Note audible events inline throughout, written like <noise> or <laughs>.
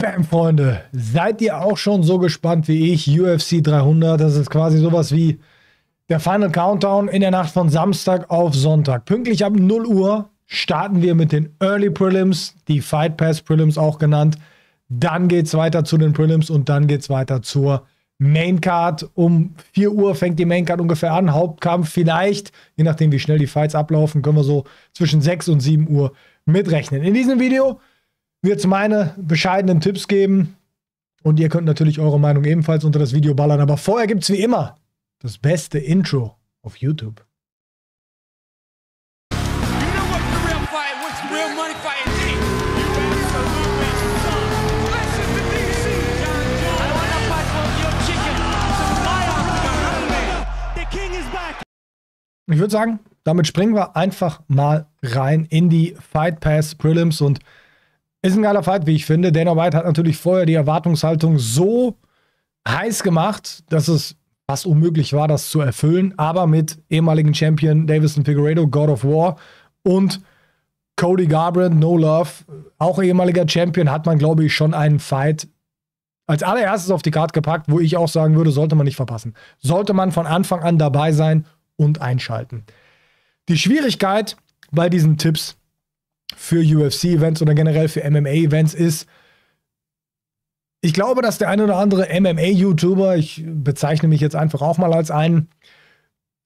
Bam, Freunde, seid ihr auch schon so gespannt wie ich? UFC 300, das ist quasi sowas wie der Final Countdown in der Nacht von Samstag auf Sonntag. Pünktlich ab 0 Uhr starten wir mit den Early Prelims, die Fight Pass Prelims auch genannt. Dann geht es weiter zu den Prelims und dann geht es weiter zur Main Card. Um 4 Uhr fängt die Main Card ungefähr an. Hauptkampf vielleicht, je nachdem wie schnell die Fights ablaufen, können wir so zwischen 6 und 7 Uhr mitrechnen. In diesem Video wird es meine bescheidenen Tipps geben. Und ihr könnt natürlich eure Meinung ebenfalls unter das Video ballern. Aber vorher gibt es wie immer das beste Intro auf YouTube. Ich würde sagen, damit springen wir einfach mal rein in die Fight Pass Prelims und ist ein geiler Fight, wie ich finde. Dana White hat natürlich vorher die Erwartungshaltung so heiß gemacht, dass es fast unmöglich war, das zu erfüllen. Aber mit ehemaligen Champion Davison Figueredo, God of War und Cody Garbrandt, No Love, auch ehemaliger Champion, hat man, glaube ich, schon einen Fight als allererstes auf die Karte gepackt, wo ich auch sagen würde, sollte man nicht verpassen. Sollte man von Anfang an dabei sein und einschalten. Die Schwierigkeit bei diesen Tipps ist, für UFC-Events oder generell für MMA-Events ist, ich glaube, dass der ein oder andere MMA-YouTuber, ich bezeichne mich jetzt einfach auch mal als einen,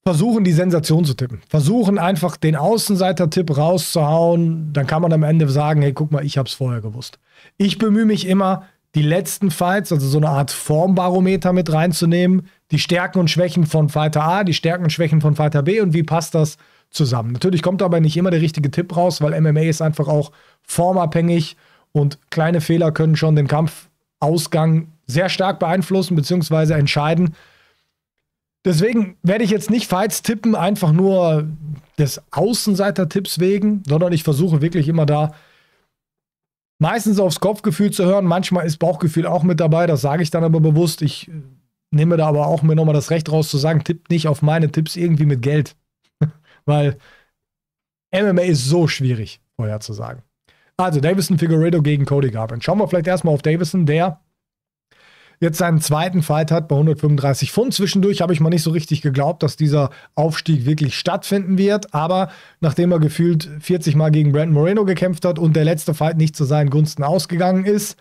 versuchen, die Sensation zu tippen. Versuchen einfach den Außenseiter-Tipp rauszuhauen. Dann kann man am Ende sagen, hey, guck mal, ich habe es vorher gewusst. Ich bemühe mich immer, die letzten Fights, also so eine Art Formbarometer mit reinzunehmen, die Stärken und Schwächen von Fighter A, die Stärken und Schwächen von Fighter B und wie passt das zusammen. Natürlich kommt dabei nicht immer der richtige Tipp raus, weil MMA ist einfach auch formabhängig und kleine Fehler können schon den Kampfausgang sehr stark beeinflussen bzw. entscheiden. Deswegen werde ich jetzt nicht Fights tippen, einfach nur des Außenseiter-Tipps wegen, sondern ich versuche wirklich immer da meistens aufs Kopfgefühl zu hören. Manchmal ist Bauchgefühl auch mit dabei, das sage ich dann aber bewusst. Ich nehme da aber auch mir nochmal das Recht raus zu sagen, tippt nicht auf meine Tipps irgendwie mit Geld weil MMA ist so schwierig vorher zu sagen. Also Davison Figueredo gegen Cody Garbrandt. Schauen wir vielleicht erstmal auf Davison, der jetzt seinen zweiten Fight hat bei 135 Pfund. Zwischendurch habe ich mal nicht so richtig geglaubt, dass dieser Aufstieg wirklich stattfinden wird. Aber nachdem er gefühlt 40 Mal gegen Brandon Moreno gekämpft hat und der letzte Fight nicht zu seinen Gunsten ausgegangen ist,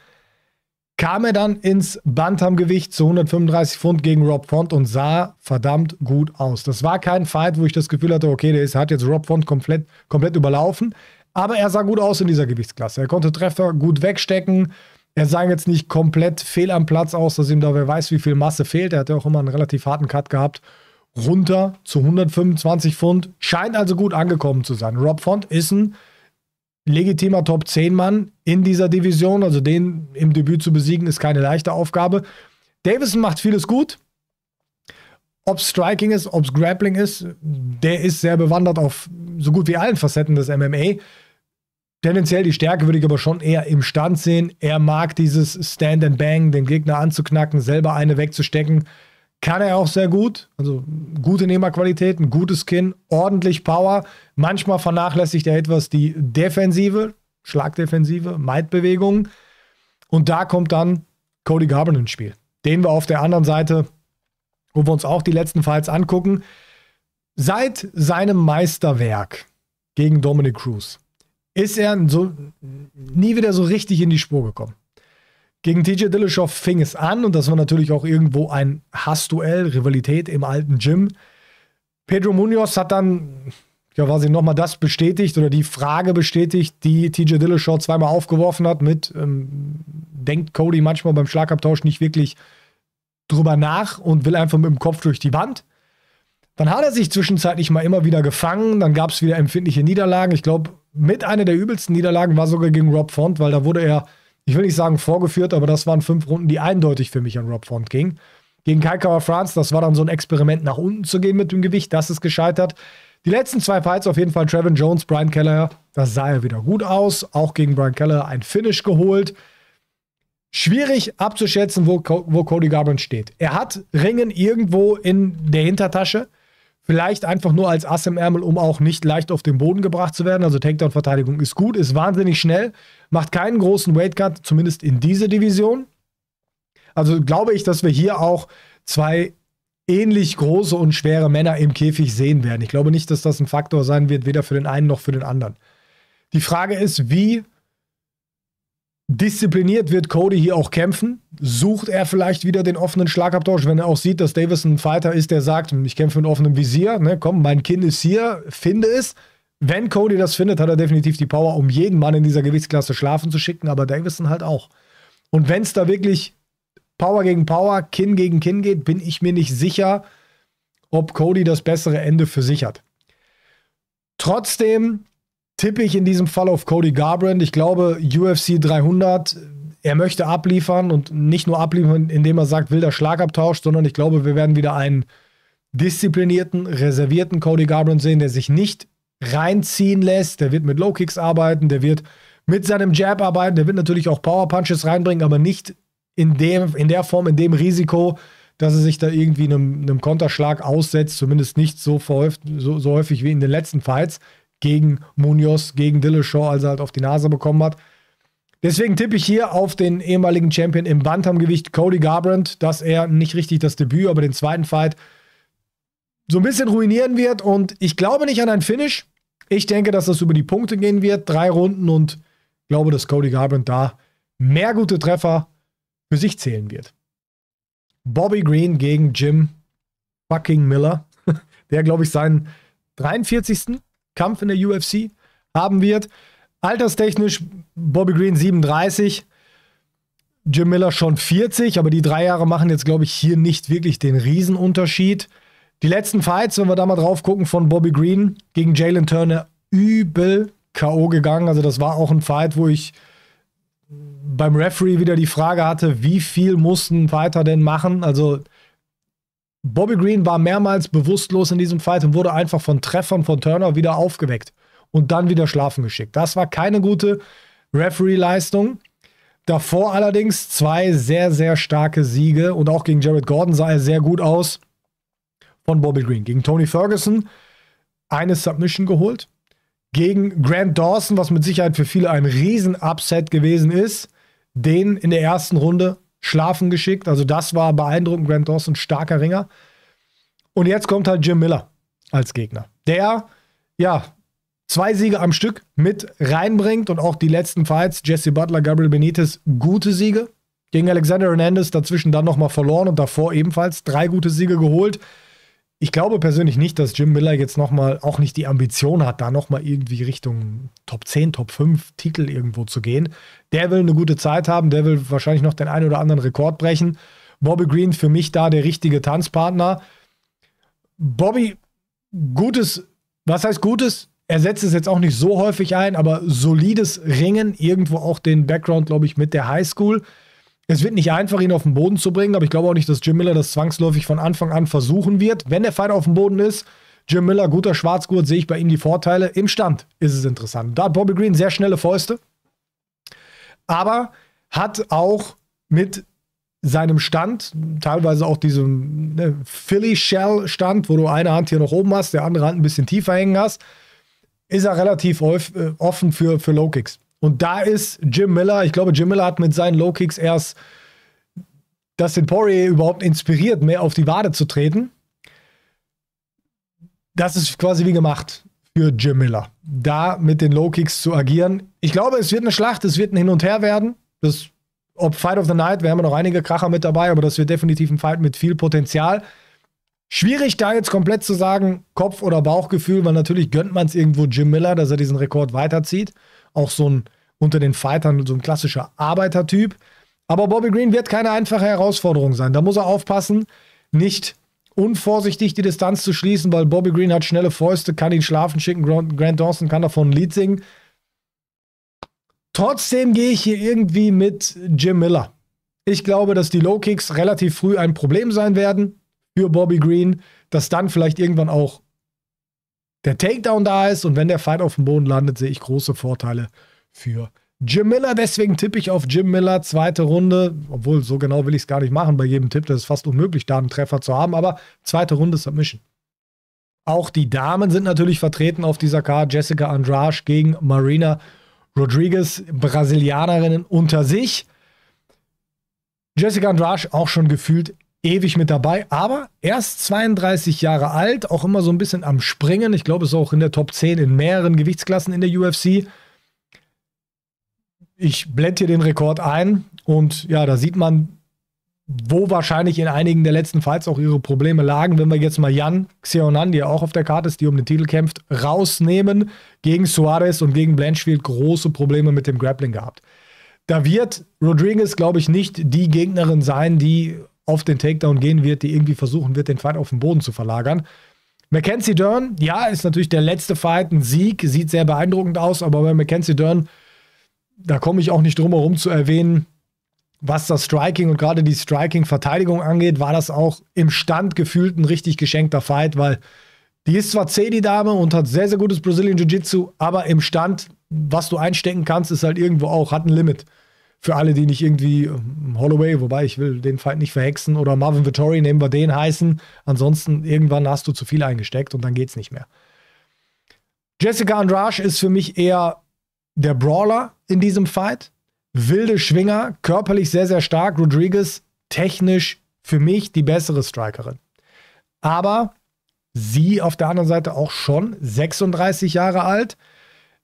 kam er dann ins Bantamgewicht zu 135 Pfund gegen Rob Font und sah verdammt gut aus. Das war kein Fight, wo ich das Gefühl hatte, okay, der ist, hat jetzt Rob Font komplett, komplett überlaufen. Aber er sah gut aus in dieser Gewichtsklasse. Er konnte Treffer gut wegstecken. Er sah jetzt nicht komplett fehl am Platz aus, dass ihm da wer weiß, wie viel Masse fehlt. Er hatte auch immer einen relativ harten Cut gehabt. Runter zu 125 Pfund. Scheint also gut angekommen zu sein. Rob Font ist ein legitimer Top 10 Mann in dieser Division. Also den im Debüt zu besiegen, ist keine leichte Aufgabe. Davison macht vieles gut. Ob es Striking ist, ob es Grappling ist, der ist sehr bewandert auf so gut wie allen Facetten des MMA. Tendenziell die Stärke würde ich aber schon eher im Stand sehen. Er mag dieses Stand and Bang, den Gegner anzuknacken, selber eine wegzustecken kann er auch sehr gut. Also gute Nehmerqualitäten, gutes Kinn, ordentlich Power. Manchmal vernachlässigt er etwas die Defensive, Schlagdefensive, Maidbewegungen. Und da kommt dann Cody Garbrandt ins Spiel, den wir auf der anderen Seite, wo wir uns auch die letzten Fights angucken, seit seinem Meisterwerk gegen Dominic Cruz ist er so, nie wieder so richtig in die Spur gekommen. Gegen TJ Dillashaw fing es an und das war natürlich auch irgendwo ein Hassduell, Rivalität im alten Gym. Pedro Munoz hat dann ja quasi nochmal das bestätigt oder die Frage bestätigt, die TJ Dillashaw zweimal aufgeworfen hat mit ähm, denkt Cody manchmal beim Schlagabtausch nicht wirklich drüber nach und will einfach mit dem Kopf durch die Wand. Dann hat er sich zwischenzeitlich mal immer wieder gefangen, dann gab es wieder empfindliche Niederlagen. Ich glaube, mit einer der übelsten Niederlagen war sogar gegen Rob Font, weil da wurde er ich will nicht sagen vorgeführt, aber das waren fünf Runden, die eindeutig für mich an Rob Font gingen. Gegen Kai Kawa France, das war dann so ein Experiment, nach unten zu gehen mit dem Gewicht, das ist gescheitert. Die letzten zwei Fights auf jeden Fall Trevin Jones, Brian Keller, das sah ja wieder gut aus. Auch gegen Brian Keller ein Finish geholt. Schwierig abzuschätzen, wo, wo Cody Garbrandt steht. Er hat Ringen irgendwo in der Hintertasche. Vielleicht einfach nur als Ass im Ärmel, um auch nicht leicht auf den Boden gebracht zu werden. Also Takedown-Verteidigung ist gut, ist wahnsinnig schnell macht keinen großen Weight Cut, zumindest in dieser Division. Also glaube ich, dass wir hier auch zwei ähnlich große und schwere Männer im Käfig sehen werden. Ich glaube nicht, dass das ein Faktor sein wird, weder für den einen noch für den anderen. Die Frage ist, wie diszipliniert wird Cody hier auch kämpfen? Sucht er vielleicht wieder den offenen Schlagabtausch, wenn er auch sieht, dass Davis ein Fighter ist, der sagt, ich kämpfe mit offenem Visier, ne, komm, mein Kind ist hier, finde es wenn Cody das findet, hat er definitiv die Power, um jeden Mann in dieser Gewichtsklasse schlafen zu schicken, aber Davison halt auch. Und wenn es da wirklich Power gegen Power, Kinn gegen Kinn geht, bin ich mir nicht sicher, ob Cody das bessere Ende für sich hat. Trotzdem tippe ich in diesem Fall auf Cody Garbrand. Ich glaube, UFC 300, er möchte abliefern und nicht nur abliefern, indem er sagt, wilder Schlagabtausch, sondern ich glaube, wir werden wieder einen disziplinierten, reservierten Cody Garbrand sehen, der sich nicht reinziehen lässt. Der wird mit Low Kicks arbeiten, der wird mit seinem Jab arbeiten, der wird natürlich auch Power Punches reinbringen, aber nicht in, dem, in der Form, in dem Risiko, dass er sich da irgendwie einem, einem Konterschlag aussetzt, zumindest nicht so, so, so, häufig wie in den letzten Fights gegen Munoz, gegen Dillashaw, als er halt auf die Nase bekommen hat. Deswegen tippe ich hier auf den ehemaligen Champion im Bantamgewicht Cody Garbrandt, dass er nicht richtig das Debüt, aber den zweiten Fight so ein bisschen ruinieren wird. Und ich glaube nicht an ein Finish. Ich denke, dass das über die Punkte gehen wird. Drei Runden und glaube, dass Cody Garbrandt da mehr gute Treffer für sich zählen wird. Bobby Green gegen Jim fucking Miller, <laughs> der, glaube ich, seinen 43. Kampf in der UFC haben wird. Alterstechnisch Bobby Green 37, Jim Miller schon 40, aber die drei Jahre machen jetzt, glaube ich, hier nicht wirklich den Riesenunterschied. Die letzten Fights, wenn wir da mal drauf gucken, von Bobby Green gegen Jalen Turner übel K.O. gegangen. Also, das war auch ein Fight, wo ich beim Referee wieder die Frage hatte, wie viel mussten Fighter denn machen? Also, Bobby Green war mehrmals bewusstlos in diesem Fight und wurde einfach von Treffern von Turner wieder aufgeweckt und dann wieder schlafen geschickt. Das war keine gute Referee-Leistung. Davor allerdings zwei sehr, sehr starke Siege und auch gegen Jared Gordon sah er sehr gut aus von Bobby Green. Gegen Tony Ferguson eine Submission geholt. Gegen Grant Dawson, was mit Sicherheit für viele ein Riesen-Upset gewesen ist, den in der ersten Runde schlafen geschickt. Also das war beeindruckend. Grant Dawson, starker Ringer. Und jetzt kommt halt Jim Miller als Gegner, der ja zwei Siege am Stück mit reinbringt und auch die letzten Fights, Jesse Butler, Gabriel Benitez, gute Siege. Gegen Alexander Hernandez dazwischen dann nochmal verloren und davor ebenfalls drei gute Siege geholt. Ich glaube persönlich nicht, dass Jim Miller jetzt nochmal, auch nicht die Ambition hat, da nochmal irgendwie Richtung Top 10, Top 5 Titel irgendwo zu gehen. Der will eine gute Zeit haben, der will wahrscheinlich noch den einen oder anderen Rekord brechen. Bobby Green für mich da der richtige Tanzpartner. Bobby, gutes, was heißt gutes? Er setzt es jetzt auch nicht so häufig ein, aber solides Ringen, irgendwo auch den Background, glaube ich, mit der High School. Es wird nicht einfach, ihn auf den Boden zu bringen, aber ich glaube auch nicht, dass Jim Miller das zwangsläufig von Anfang an versuchen wird. Wenn der Feind auf dem Boden ist, Jim Miller, guter Schwarzgurt, sehe ich bei ihm die Vorteile. Im Stand ist es interessant. Da hat Bobby Green sehr schnelle Fäuste, aber hat auch mit seinem Stand, teilweise auch diesem ne, Philly-Shell-Stand, wo du eine Hand hier noch oben hast, der andere Hand ein bisschen tiefer hängen hast, ist er relativ äh, offen für, für Low-Kicks. Und da ist Jim Miller, ich glaube, Jim Miller hat mit seinen Low-Kicks erst Dustin Poirier überhaupt inspiriert, mehr auf die Wade zu treten. Das ist quasi wie gemacht für Jim Miller, da mit den Low-Kicks zu agieren. Ich glaube, es wird eine Schlacht, es wird ein Hin und Her werden. Das, ob Fight of the Night, wir haben ja noch einige Kracher mit dabei, aber das wird definitiv ein Fight mit viel Potenzial. Schwierig da jetzt komplett zu sagen, Kopf- oder Bauchgefühl, weil natürlich gönnt man es irgendwo Jim Miller, dass er diesen Rekord weiterzieht. Auch so ein unter den Fightern so ein klassischer Arbeitertyp. Aber Bobby Green wird keine einfache Herausforderung sein. Da muss er aufpassen, nicht unvorsichtig die Distanz zu schließen, weil Bobby Green hat schnelle Fäuste, kann ihn schlafen schicken. Grant, Dawson kann davon ein Lied singen. Trotzdem gehe ich hier irgendwie mit Jim Miller. Ich glaube, dass die Low Kicks relativ früh ein Problem sein werden für Bobby Green, dass dann vielleicht irgendwann auch der Takedown da ist und wenn der Fight auf dem Boden landet, sehe ich große Vorteile für Jim Miller. Deswegen tippe ich auf Jim Miller, zweite Runde. Obwohl, so genau will ich es gar nicht machen bei jedem Tipp. Das ist fast unmöglich, da einen Treffer zu haben. Aber zweite Runde Submission. Auch die Damen sind natürlich vertreten auf dieser Karte. Jessica Andrade gegen Marina Rodriguez, Brasilianerinnen unter sich. Jessica Andrade auch schon gefühlt ewig mit dabei, aber erst 32 Jahre alt, auch immer so ein bisschen am Springen. Ich glaube, es ist auch in der Top 10 in mehreren Gewichtsklassen in der UFC ich blende hier den Rekord ein und ja, da sieht man, wo wahrscheinlich in einigen der letzten Fights auch ihre Probleme lagen. Wenn wir jetzt mal Jan Xionan, die ja auch auf der Karte ist, die um den Titel kämpft, rausnehmen, gegen Suarez und gegen Blanchfield große Probleme mit dem Grappling gehabt. Da wird Rodriguez, glaube ich, nicht die Gegnerin sein, die auf den Takedown gehen wird, die irgendwie versuchen wird, den Fight auf den Boden zu verlagern. Mackenzie Dern, ja, ist natürlich der letzte Fight, ein Sieg, sieht sehr beeindruckend aus, aber bei Mackenzie Dern da komme ich auch nicht drum herum zu erwähnen, was das Striking und gerade die Striking-Verteidigung angeht, war das auch im Stand gefühlt ein richtig geschenkter Fight, weil die ist zwar zäh, die Dame, und hat sehr, sehr gutes Brazilian Jiu-Jitsu, aber im Stand, was du einstecken kannst, ist halt irgendwo auch, hat ein Limit. Für alle, die nicht irgendwie ähm, Holloway, wobei ich will den Fight nicht verhexen, oder Marvin Vittori, nehmen wir den heißen. Ansonsten, irgendwann hast du zu viel eingesteckt und dann geht's nicht mehr. Jessica Andrasch ist für mich eher der Brawler in diesem Fight. Wilde Schwinger, körperlich sehr, sehr stark. Rodriguez technisch für mich die bessere Strikerin. Aber sie auf der anderen Seite auch schon 36 Jahre alt.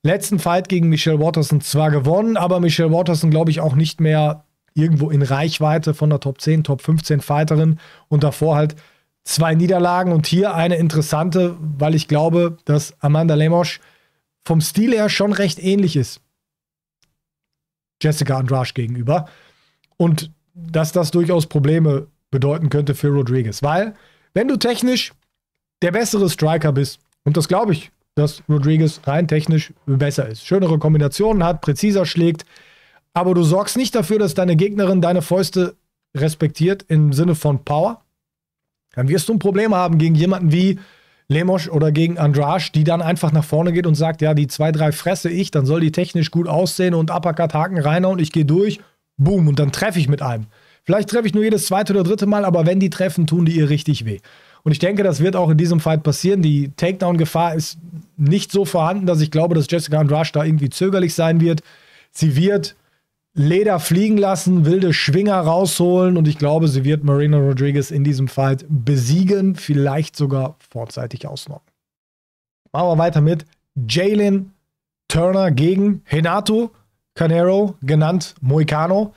Letzten Fight gegen Michelle Waterson zwar gewonnen, aber Michelle Waterson glaube ich auch nicht mehr irgendwo in Reichweite von der Top 10, Top 15 Fighterin und davor halt zwei Niederlagen und hier eine interessante, weil ich glaube, dass Amanda Lemosch vom Stil her schon recht ähnlich ist. Jessica Andrasch gegenüber. Und dass das durchaus Probleme bedeuten könnte für Rodriguez. Weil, wenn du technisch der bessere Striker bist, und das glaube ich, dass Rodriguez rein technisch besser ist, schönere Kombinationen hat, präziser schlägt, aber du sorgst nicht dafür, dass deine Gegnerin deine Fäuste respektiert im Sinne von Power, dann wirst du ein Problem haben gegen jemanden wie Lemos oder gegen Andrasch, die dann einfach nach vorne geht und sagt, ja, die zwei, drei fresse ich, dann soll die technisch gut aussehen und Uppercut Haken rein und ich gehe durch, boom, und dann treffe ich mit einem. Vielleicht treffe ich nur jedes zweite oder dritte Mal, aber wenn die treffen, tun die ihr richtig weh. Und ich denke, das wird auch in diesem Fight passieren. Die Takedown-Gefahr ist nicht so vorhanden, dass ich glaube, dass Jessica Andrasch da irgendwie zögerlich sein wird. Sie wird Leder fliegen lassen, wilde Schwinger rausholen und ich glaube, sie wird Marina Rodriguez in diesem Fight besiegen, vielleicht sogar vorzeitig ausnocken. Machen wir weiter mit Jalen Turner gegen Renato Canero, genannt Moicano.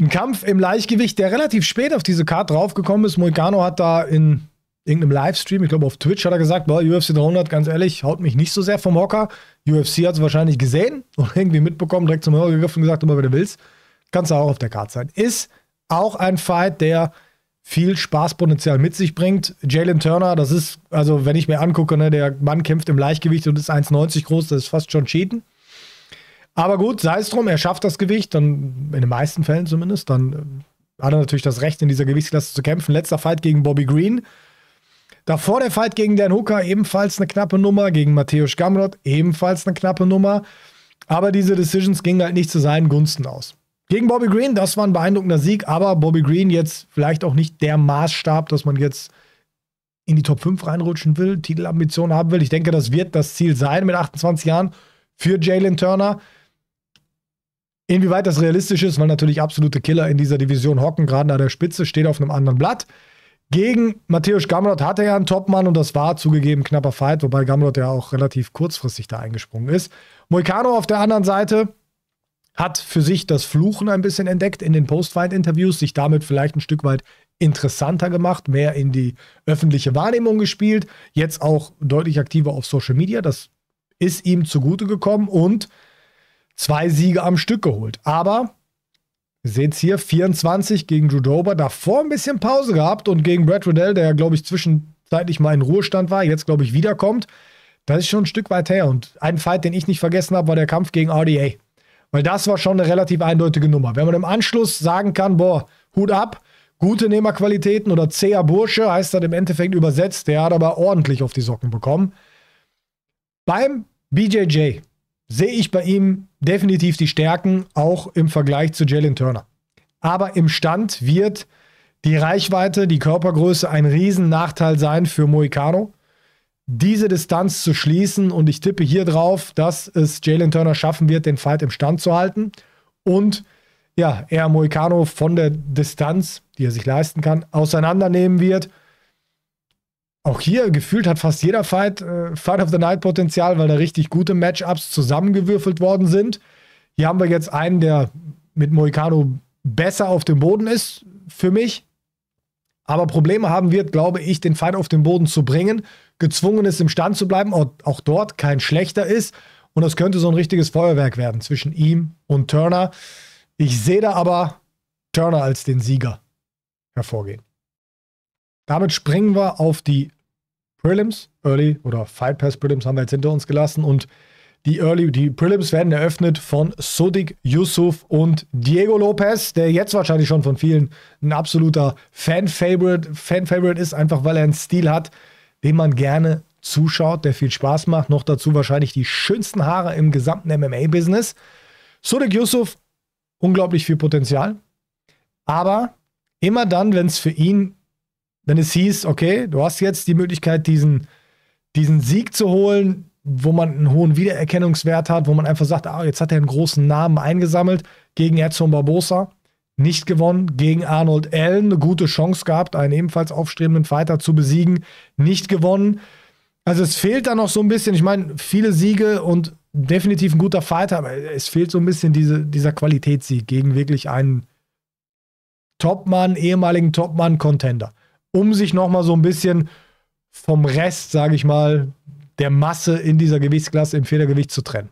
Ein Kampf im Leichtgewicht, der relativ spät auf diese Karte draufgekommen ist. Moicano hat da in irgendeinem Livestream, ich glaube auf Twitch hat er gesagt, boah, UFC 300, ganz ehrlich, haut mich nicht so sehr vom Hocker. UFC hat es wahrscheinlich gesehen <laughs> und irgendwie mitbekommen, direkt zum Hörer gegriffen und gesagt, immer wenn du willst, kannst du auch auf der Karte sein. Ist auch ein Fight, der viel Spaßpotenzial mit sich bringt. Jalen Turner, das ist, also wenn ich mir angucke, ne, der Mann kämpft im Leichtgewicht und ist 1,90 groß, das ist fast schon Cheaten. Aber gut, sei es drum, er schafft das Gewicht, dann in den meisten Fällen zumindest, dann äh, hat er natürlich das Recht, in dieser Gewichtsklasse zu kämpfen. Letzter Fight gegen Bobby Green, Davor der Fight gegen Dan Hooker, ebenfalls eine knappe Nummer. Gegen Matthäus Gamrod, ebenfalls eine knappe Nummer. Aber diese Decisions gingen halt nicht zu seinen Gunsten aus. Gegen Bobby Green, das war ein beeindruckender Sieg, aber Bobby Green jetzt vielleicht auch nicht der Maßstab, dass man jetzt in die Top 5 reinrutschen will, Titelambitionen haben will. Ich denke, das wird das Ziel sein mit 28 Jahren für Jalen Turner. Inwieweit das realistisch ist, weil natürlich absolute Killer in dieser Division hocken, gerade an der Spitze, steht auf einem anderen Blatt. Gegen Matthäus Gamrot hatte er einen Topmann und das war zugegeben knapper Fight, wobei Gamrot ja auch relativ kurzfristig da eingesprungen ist. Moikano auf der anderen Seite hat für sich das Fluchen ein bisschen entdeckt in den Post-Fight-Interviews, sich damit vielleicht ein Stück weit interessanter gemacht, mehr in die öffentliche Wahrnehmung gespielt, jetzt auch deutlich aktiver auf Social Media. Das ist ihm zugute gekommen und zwei Siege am Stück geholt. Aber wir sehen es hier, 24 gegen Drew Dober. Davor ein bisschen Pause gehabt und gegen Brad Riddell, der ja, glaube ich, zwischenzeitlich mal in Ruhestand war, jetzt, glaube ich, wiederkommt. Das ist schon ein Stück weit her. Und ein Fight, den ich nicht vergessen habe, war der Kampf gegen RDA. Weil das war schon eine relativ eindeutige Nummer. Wenn man im Anschluss sagen kann, boah, Hut ab, gute Nehmerqualitäten oder zäher Bursche, heißt das im Endeffekt übersetzt, der hat aber ordentlich auf die Socken bekommen. Beim BJJ sehe ich bei ihm definitiv die Stärken, auch im Vergleich zu Jalen Turner. Aber im Stand wird die Reichweite, die Körpergröße ein Riesennachteil sein für Moicano. Diese Distanz zu schließen und ich tippe hier drauf, dass es Jalen Turner schaffen wird, den Fight im Stand zu halten und ja, er Moicano von der Distanz, die er sich leisten kann, auseinandernehmen wird auch hier gefühlt hat fast jeder Fight äh, Fight of the Night Potenzial, weil da richtig gute Matchups zusammengewürfelt worden sind. Hier haben wir jetzt einen, der mit Moicano besser auf dem Boden ist für mich. Aber Probleme haben wird, glaube ich, den Fight auf den Boden zu bringen. Gezwungen ist, im Stand zu bleiben, auch dort kein schlechter ist. Und das könnte so ein richtiges Feuerwerk werden zwischen ihm und Turner. Ich sehe da aber Turner als den Sieger hervorgehen. Damit springen wir auf die Prelims, Early oder Fight Pass Prelims haben wir jetzt hinter uns gelassen und die Early, die Prelims werden eröffnet von Sodik Yusuf und Diego Lopez, der jetzt wahrscheinlich schon von vielen ein absoluter Fan-Favorite Fan -Favorite ist, einfach weil er einen Stil hat, den man gerne zuschaut, der viel Spaß macht. Noch dazu wahrscheinlich die schönsten Haare im gesamten MMA-Business. Sodik Yusuf, unglaublich viel Potenzial. Aber immer dann, wenn es für ihn wenn es hieß, okay, du hast jetzt die Möglichkeit, diesen, diesen Sieg zu holen, wo man einen hohen Wiedererkennungswert hat, wo man einfach sagt, ah, jetzt hat er einen großen Namen eingesammelt gegen Edson Barbosa, nicht gewonnen, gegen Arnold Allen eine gute Chance gehabt, einen ebenfalls aufstrebenden Fighter zu besiegen, nicht gewonnen. Also es fehlt da noch so ein bisschen, ich meine, viele Siege und definitiv ein guter Fighter, aber es fehlt so ein bisschen diese, dieser Qualitätssieg gegen wirklich einen Topmann, ehemaligen Topmann-Contender um sich nochmal so ein bisschen vom Rest, sage ich mal, der Masse in dieser Gewichtsklasse im Federgewicht zu trennen.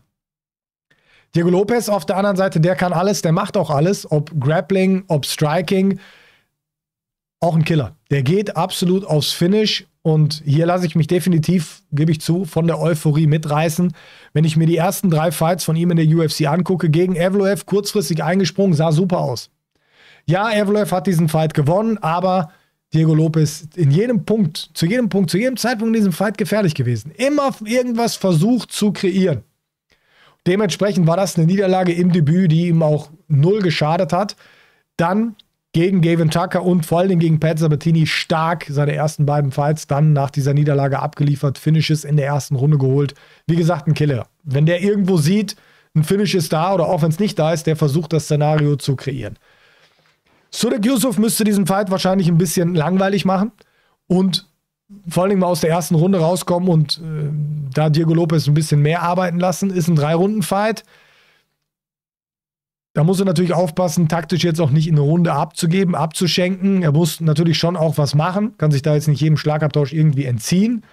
Diego Lopez auf der anderen Seite, der kann alles, der macht auch alles, ob Grappling, ob Striking, auch ein Killer. Der geht absolut aufs Finish und hier lasse ich mich definitiv, gebe ich zu, von der Euphorie mitreißen. Wenn ich mir die ersten drei Fights von ihm in der UFC angucke, gegen Evloev kurzfristig eingesprungen, sah super aus. Ja, Evloev hat diesen Fight gewonnen, aber Diego Lopez in jedem Punkt, zu jedem Punkt, zu jedem Zeitpunkt in diesem Fight gefährlich gewesen. Immer irgendwas versucht zu kreieren. Dementsprechend war das eine Niederlage im Debüt, die ihm auch null geschadet hat. Dann gegen Gavin Tucker und vor allem gegen Pat Sabatini stark seine ersten beiden Fights dann nach dieser Niederlage abgeliefert, Finishes in der ersten Runde geholt. Wie gesagt, ein Killer. Wenn der irgendwo sieht, ein Finish ist da oder auch wenn es nicht da ist, der versucht das Szenario zu kreieren. Sudik Yusuf müsste diesen Fight wahrscheinlich ein bisschen langweilig machen und vor allem mal aus der ersten Runde rauskommen und äh, da Diego Lopez ein bisschen mehr arbeiten lassen. Ist ein Drei-Runden-Fight. Da muss er natürlich aufpassen, taktisch jetzt auch nicht in eine Runde abzugeben, abzuschenken. Er muss natürlich schon auch was machen, kann sich da jetzt nicht jedem Schlagabtausch irgendwie entziehen.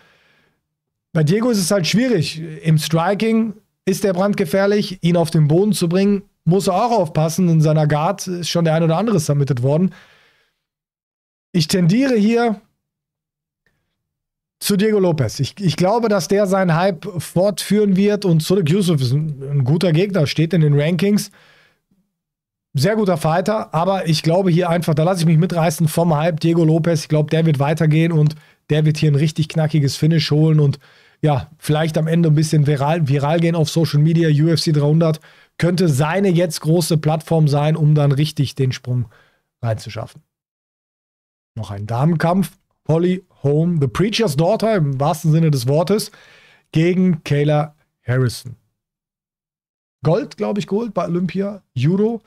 Bei Diego ist es halt schwierig. Im Striking ist er brandgefährlich, ihn auf den Boden zu bringen, muss er auch aufpassen. In seiner Guard ist schon der ein oder andere submitted worden. Ich tendiere hier zu Diego Lopez. Ich, ich glaube, dass der seinen Hype fortführen wird und Sulik Yusuf ist ein, ein guter Gegner, steht in den Rankings. Sehr guter Fighter, aber ich glaube hier einfach, da lasse ich mich mitreißen vom Hype Diego Lopez. Ich glaube, der wird weitergehen und der wird hier ein richtig knackiges Finish holen und ja, vielleicht am Ende ein bisschen viral, viral gehen auf Social Media, UFC 300 könnte seine jetzt große Plattform sein, um dann richtig den Sprung reinzuschaffen. Noch ein Damenkampf. Holly Holm, The Preacher's Daughter im wahrsten Sinne des Wortes, gegen Kayla Harrison. Gold, glaube ich, geholt bei Olympia, Judo.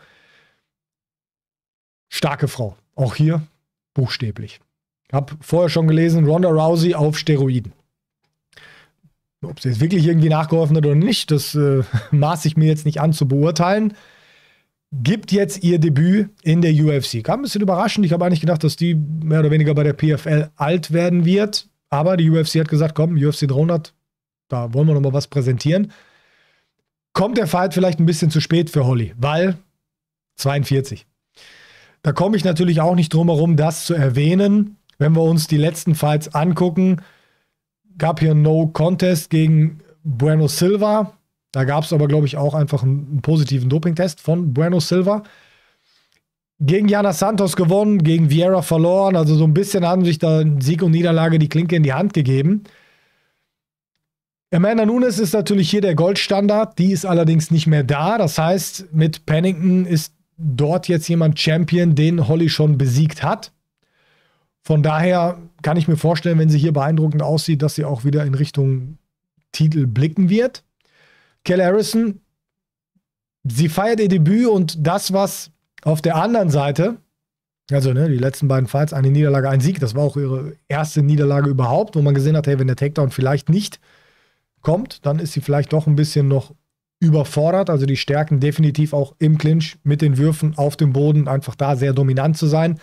Starke Frau. Auch hier buchstäblich. Ich habe vorher schon gelesen, Ronda Rousey auf Steroiden. Ob sie jetzt wirklich irgendwie nachgeholfen hat oder nicht, das äh, <laughs> maß ich mir jetzt nicht an zu beurteilen. Gibt jetzt ihr Debüt in der UFC. Kam ein bisschen überraschend. Ich habe eigentlich gedacht, dass die mehr oder weniger bei der PFL alt werden wird. Aber die UFC hat gesagt, komm, UFC 300, da wollen wir nochmal was präsentieren. Kommt der Fight vielleicht ein bisschen zu spät für Holly, weil 42. Da komme ich natürlich auch nicht drum herum, das zu erwähnen. Wenn wir uns die letzten Fights angucken, gab hier No Contest gegen Bueno Silva. Da gab es aber, glaube ich, auch einfach einen, einen positiven Dopingtest von Bueno Silva. Gegen Jana Santos gewonnen, gegen Vieira verloren. Also so ein bisschen haben sich da Sieg und Niederlage die Klinke in die Hand gegeben. Amanda Nunes ist natürlich hier der Goldstandard, die ist allerdings nicht mehr da. Das heißt, mit Pennington ist dort jetzt jemand Champion, den Holly schon besiegt hat. Von daher kann ich mir vorstellen, wenn sie hier beeindruckend aussieht, dass sie auch wieder in Richtung Titel blicken wird. Kelly Harrison, sie feiert ihr Debüt und das, was auf der anderen Seite, also ne, die letzten beiden Fights, eine Niederlage, ein Sieg, das war auch ihre erste Niederlage überhaupt, wo man gesehen hat, hey, wenn der Takedown vielleicht nicht kommt, dann ist sie vielleicht doch ein bisschen noch überfordert. Also die Stärken definitiv auch im Clinch mit den Würfen auf dem Boden, einfach da sehr dominant zu sein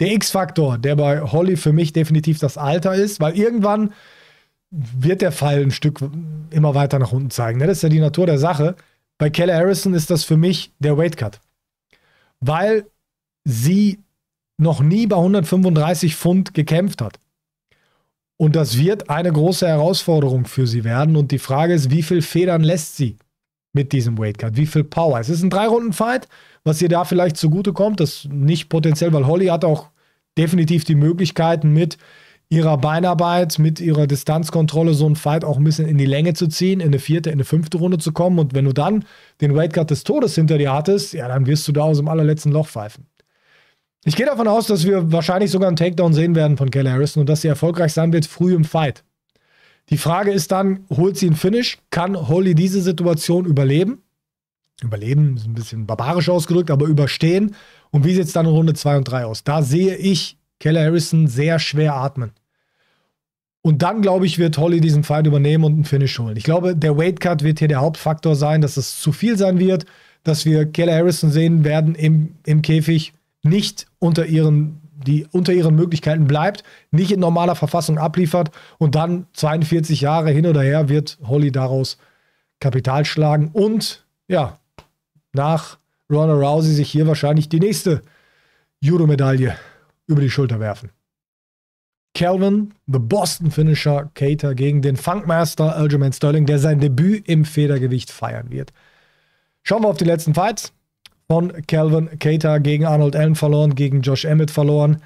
der X-Faktor, der bei Holly für mich definitiv das Alter ist, weil irgendwann wird der Fall ein Stück immer weiter nach unten zeigen. Ne? Das ist ja die Natur der Sache. Bei Keller Harrison ist das für mich der Weight Cut, weil sie noch nie bei 135 Pfund gekämpft hat. Und das wird eine große Herausforderung für sie werden. Und die Frage ist, wie viel Federn lässt sie? mit diesem Weightcut. Wie viel Power? Es ist ein Drei-Runden-Fight, was ihr da vielleicht zugutekommt. Das nicht potenziell, weil Holly hat auch definitiv die Möglichkeiten mit ihrer Beinarbeit, mit ihrer Distanzkontrolle so einen Fight auch ein bisschen in die Länge zu ziehen, in eine vierte, in eine fünfte Runde zu kommen. Und wenn du dann den Weightcut des Todes hinter dir hattest, ja, dann wirst du da aus dem allerletzten Loch pfeifen. Ich gehe davon aus, dass wir wahrscheinlich sogar einen Takedown sehen werden von Kelly Harrison und dass sie erfolgreich sein wird früh im Fight. Die Frage ist dann, holt sie einen Finish? Kann Holly diese Situation überleben? Überleben ist ein bisschen barbarisch ausgedrückt, aber überstehen. Und wie sieht es dann in Runde 2 und 3 aus? Da sehe ich Keller Harrison sehr schwer atmen. Und dann, glaube ich, wird Holly diesen Fight übernehmen und einen Finish holen. Ich glaube, der Weight Cut wird hier der Hauptfaktor sein, dass es zu viel sein wird, dass wir Keller Harrison sehen werden im, im Käfig, nicht unter ihren die unter ihren Möglichkeiten bleibt, nicht in normaler Verfassung abliefert und dann 42 Jahre hin oder her wird Holly daraus Kapital schlagen und ja, nach Ronald Rousey sich hier wahrscheinlich die nächste Judo-Medaille über die Schulter werfen. Calvin, the Boston Finisher, Cater gegen den Funkmaster Aljamain Sterling, der sein Debüt im Federgewicht feiern wird. Schauen wir auf die letzten Fights von Calvin Cater gegen Arnold Allen verloren, gegen Josh Emmett verloren,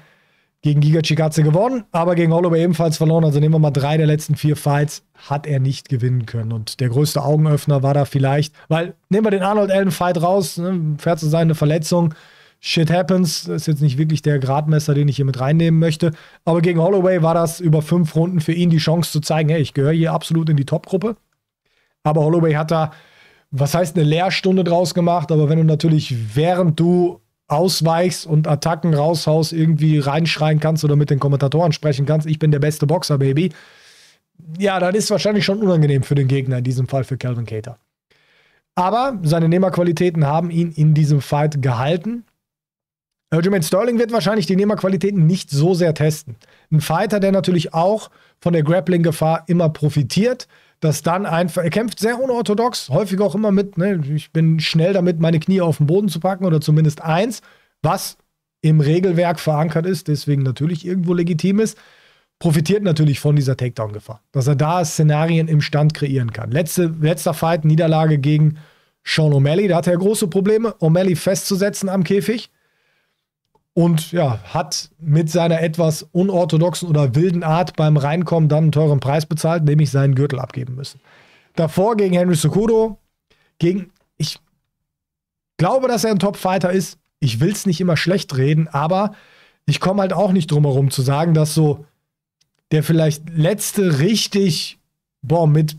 gegen Giga Chikatze gewonnen, aber gegen Holloway ebenfalls verloren. Also nehmen wir mal drei der letzten vier Fights, hat er nicht gewinnen können. Und der größte Augenöffner war da vielleicht, weil nehmen wir den Arnold Allen Fight raus, ne, fair zu sein, eine Verletzung. Shit happens, ist jetzt nicht wirklich der Gradmesser, den ich hier mit reinnehmen möchte. Aber gegen Holloway war das über fünf Runden für ihn die Chance zu zeigen, hey, ich gehöre hier absolut in die Topgruppe. Aber Holloway hat da was heißt eine Lehrstunde draus gemacht, aber wenn du natürlich während du ausweichst und Attacken raushaust, irgendwie reinschreien kannst oder mit den Kommentatoren sprechen kannst, ich bin der beste Boxer, Baby. Ja, dann ist es wahrscheinlich schon unangenehm für den Gegner, in diesem Fall für Calvin Cater. Aber seine Nehmerqualitäten haben ihn in diesem Fight gehalten. Jermaine Sterling wird wahrscheinlich die Nehmerqualitäten nicht so sehr testen. Ein Fighter, der natürlich auch von der Grappling-Gefahr immer profitiert, dass dann einfach, er kämpft sehr unorthodox, häufig auch immer mit, ne, ich bin schnell damit, meine Knie auf den Boden zu packen oder zumindest eins, was im Regelwerk verankert ist, deswegen natürlich irgendwo legitim ist, profitiert natürlich von dieser Takedown-Gefahr, dass er da Szenarien im Stand kreieren kann. Letzte, letzter Fight, Niederlage gegen Sean O'Malley, da hatte er große Probleme, O'Malley festzusetzen am Käfig und ja, hat mit seiner etwas unorthodoxen oder wilden Art beim Reinkommen dann einen teuren Preis bezahlt, nämlich seinen Gürtel abgeben müssen. Davor gegen Henry Sokudo, gegen, ich glaube, dass er ein Top-Fighter ist. Ich will es nicht immer schlecht reden, aber ich komme halt auch nicht drum herum zu sagen, dass so der vielleicht letzte richtig, boah, mit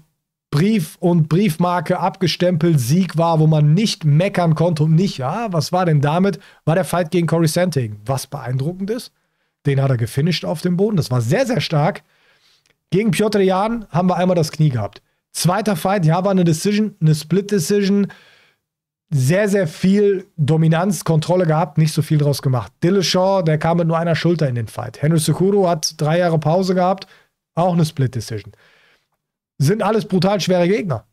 Brief und Briefmarke abgestempelt Sieg war, wo man nicht meckern konnte und nicht, ja, was war denn damit? War der Fight gegen Corey Santing, was beeindruckend ist. Den hat er gefinisht auf dem Boden. Das war sehr, sehr stark. Gegen Piotr Jan haben wir einmal das Knie gehabt. Zweiter Fight, ja, war eine Decision, eine Split-Decision. Sehr, sehr viel Dominanz, Kontrolle gehabt, nicht so viel draus gemacht. Dillashaw, der kam mit nur einer Schulter in den Fight. Henry Sekuro hat drei Jahre Pause gehabt, auch eine Split-Decision sind alles brutal schwere Gegner.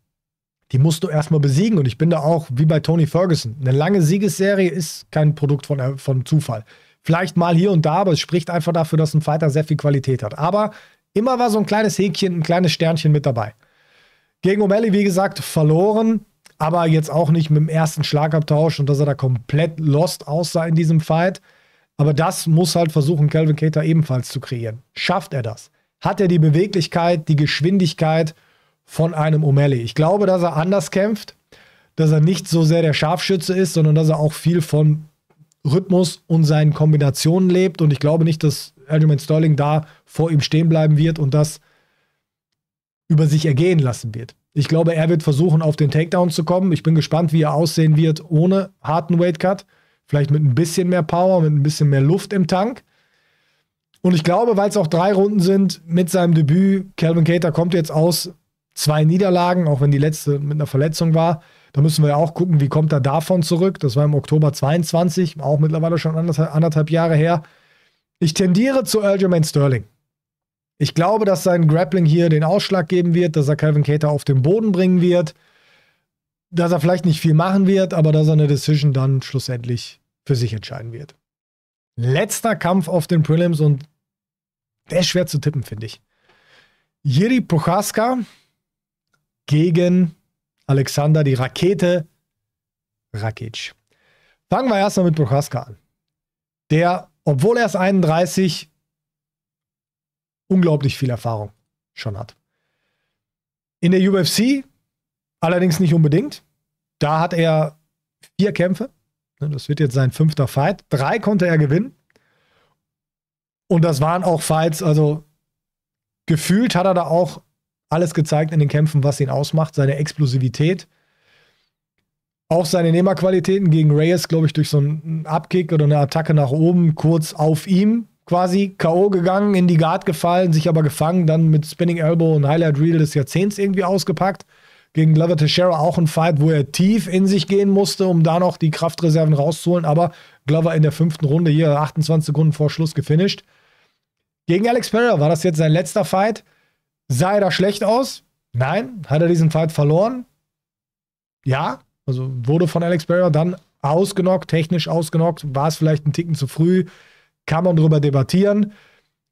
Die musst du erstmal besiegen. Und ich bin da auch, wie bei Tony Ferguson, eine lange Siegesserie ist kein Produkt von, äh, von Zufall. Vielleicht mal hier und da, aber es spricht einfach dafür, dass ein Fighter sehr viel Qualität hat. Aber immer war so ein kleines Häkchen, ein kleines Sternchen mit dabei. Gegen O'Malley, wie gesagt, verloren, aber jetzt auch nicht mit dem ersten Schlagabtausch und dass er da komplett lost aussah in diesem Fight. Aber das muss halt versuchen, Calvin Cater ebenfalls zu kreieren. Schafft er das? hat er die Beweglichkeit, die Geschwindigkeit von einem O'Malley. Ich glaube, dass er anders kämpft, dass er nicht so sehr der Scharfschütze ist, sondern dass er auch viel von Rhythmus und seinen Kombinationen lebt. Und ich glaube nicht, dass Aljamain Sterling da vor ihm stehen bleiben wird und das über sich ergehen lassen wird. Ich glaube, er wird versuchen, auf den Takedown zu kommen. Ich bin gespannt, wie er aussehen wird ohne harten Weightcut. Vielleicht mit ein bisschen mehr Power, mit ein bisschen mehr Luft im Tank. Und ich glaube, weil es auch drei Runden sind mit seinem Debüt, Calvin Cater kommt jetzt aus zwei Niederlagen, auch wenn die letzte mit einer Verletzung war. Da müssen wir ja auch gucken, wie kommt er davon zurück. Das war im Oktober 22, auch mittlerweile schon anderthalb Jahre her. Ich tendiere zu Aljamain Sterling. Ich glaube, dass sein Grappling hier den Ausschlag geben wird, dass er Calvin Cater auf den Boden bringen wird, dass er vielleicht nicht viel machen wird, aber dass er eine Decision dann schlussendlich für sich entscheiden wird. Letzter Kampf auf den Prelims und der ist schwer zu tippen, finde ich. Jiri Prochaska gegen Alexander die Rakete Rakic. Fangen wir erstmal mit Prochaska an. Der, obwohl er erst 31, unglaublich viel Erfahrung schon hat. In der UFC allerdings nicht unbedingt. Da hat er vier Kämpfe. Das wird jetzt sein fünfter Fight. Drei konnte er gewinnen. Und das waren auch Fights, also gefühlt hat er da auch alles gezeigt in den Kämpfen, was ihn ausmacht, seine Explosivität. Auch seine Nehmerqualitäten gegen Reyes, glaube ich, durch so einen Abkick oder eine Attacke nach oben, kurz auf ihm quasi K.O. gegangen, in die Guard gefallen, sich aber gefangen, dann mit Spinning Elbow und Highlight Reel des Jahrzehnts irgendwie ausgepackt. Gegen Glover Teixeira auch ein Fight, wo er tief in sich gehen musste, um da noch die Kraftreserven rauszuholen, aber Glover in der fünften Runde hier 28 Sekunden vor Schluss gefinisht. Gegen Alex Pereira war das jetzt sein letzter Fight. Sah er da schlecht aus? Nein. Hat er diesen Fight verloren? Ja. Also wurde von Alex Pereira dann ausgenockt, technisch ausgenockt. War es vielleicht ein Ticken zu früh? Kann man darüber debattieren.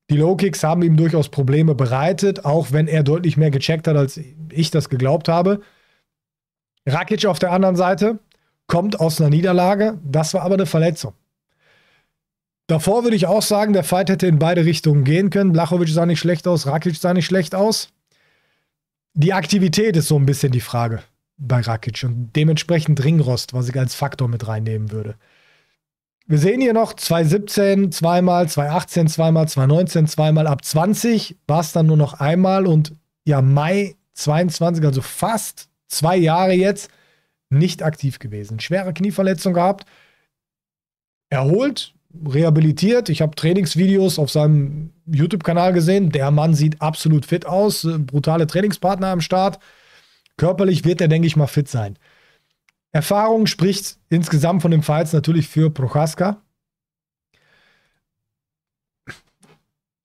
Die Low-Kicks haben ihm durchaus Probleme bereitet, auch wenn er deutlich mehr gecheckt hat, als ich das geglaubt habe. Rakic auf der anderen Seite kommt aus einer Niederlage. Das war aber eine Verletzung. Davor würde ich auch sagen, der Fight hätte in beide Richtungen gehen können. Blachowicz sah nicht schlecht aus, Rakic sah nicht schlecht aus. Die Aktivität ist so ein bisschen die Frage bei Rakic und dementsprechend Ringrost, was ich als Faktor mit reinnehmen würde. Wir sehen hier noch 2017 zweimal, 2018 zweimal, 2019 zweimal, ab 20 war es dann nur noch einmal und ja, Mai 22, also fast zwei Jahre jetzt, nicht aktiv gewesen. Schwere Knieverletzung gehabt, erholt, rehabilitiert. Ich habe Trainingsvideos auf seinem YouTube-Kanal gesehen. Der Mann sieht absolut fit aus. Äh, brutale Trainingspartner am Start. Körperlich wird er, denke ich mal, fit sein. Erfahrung spricht insgesamt von dem Fights natürlich für Prochaska.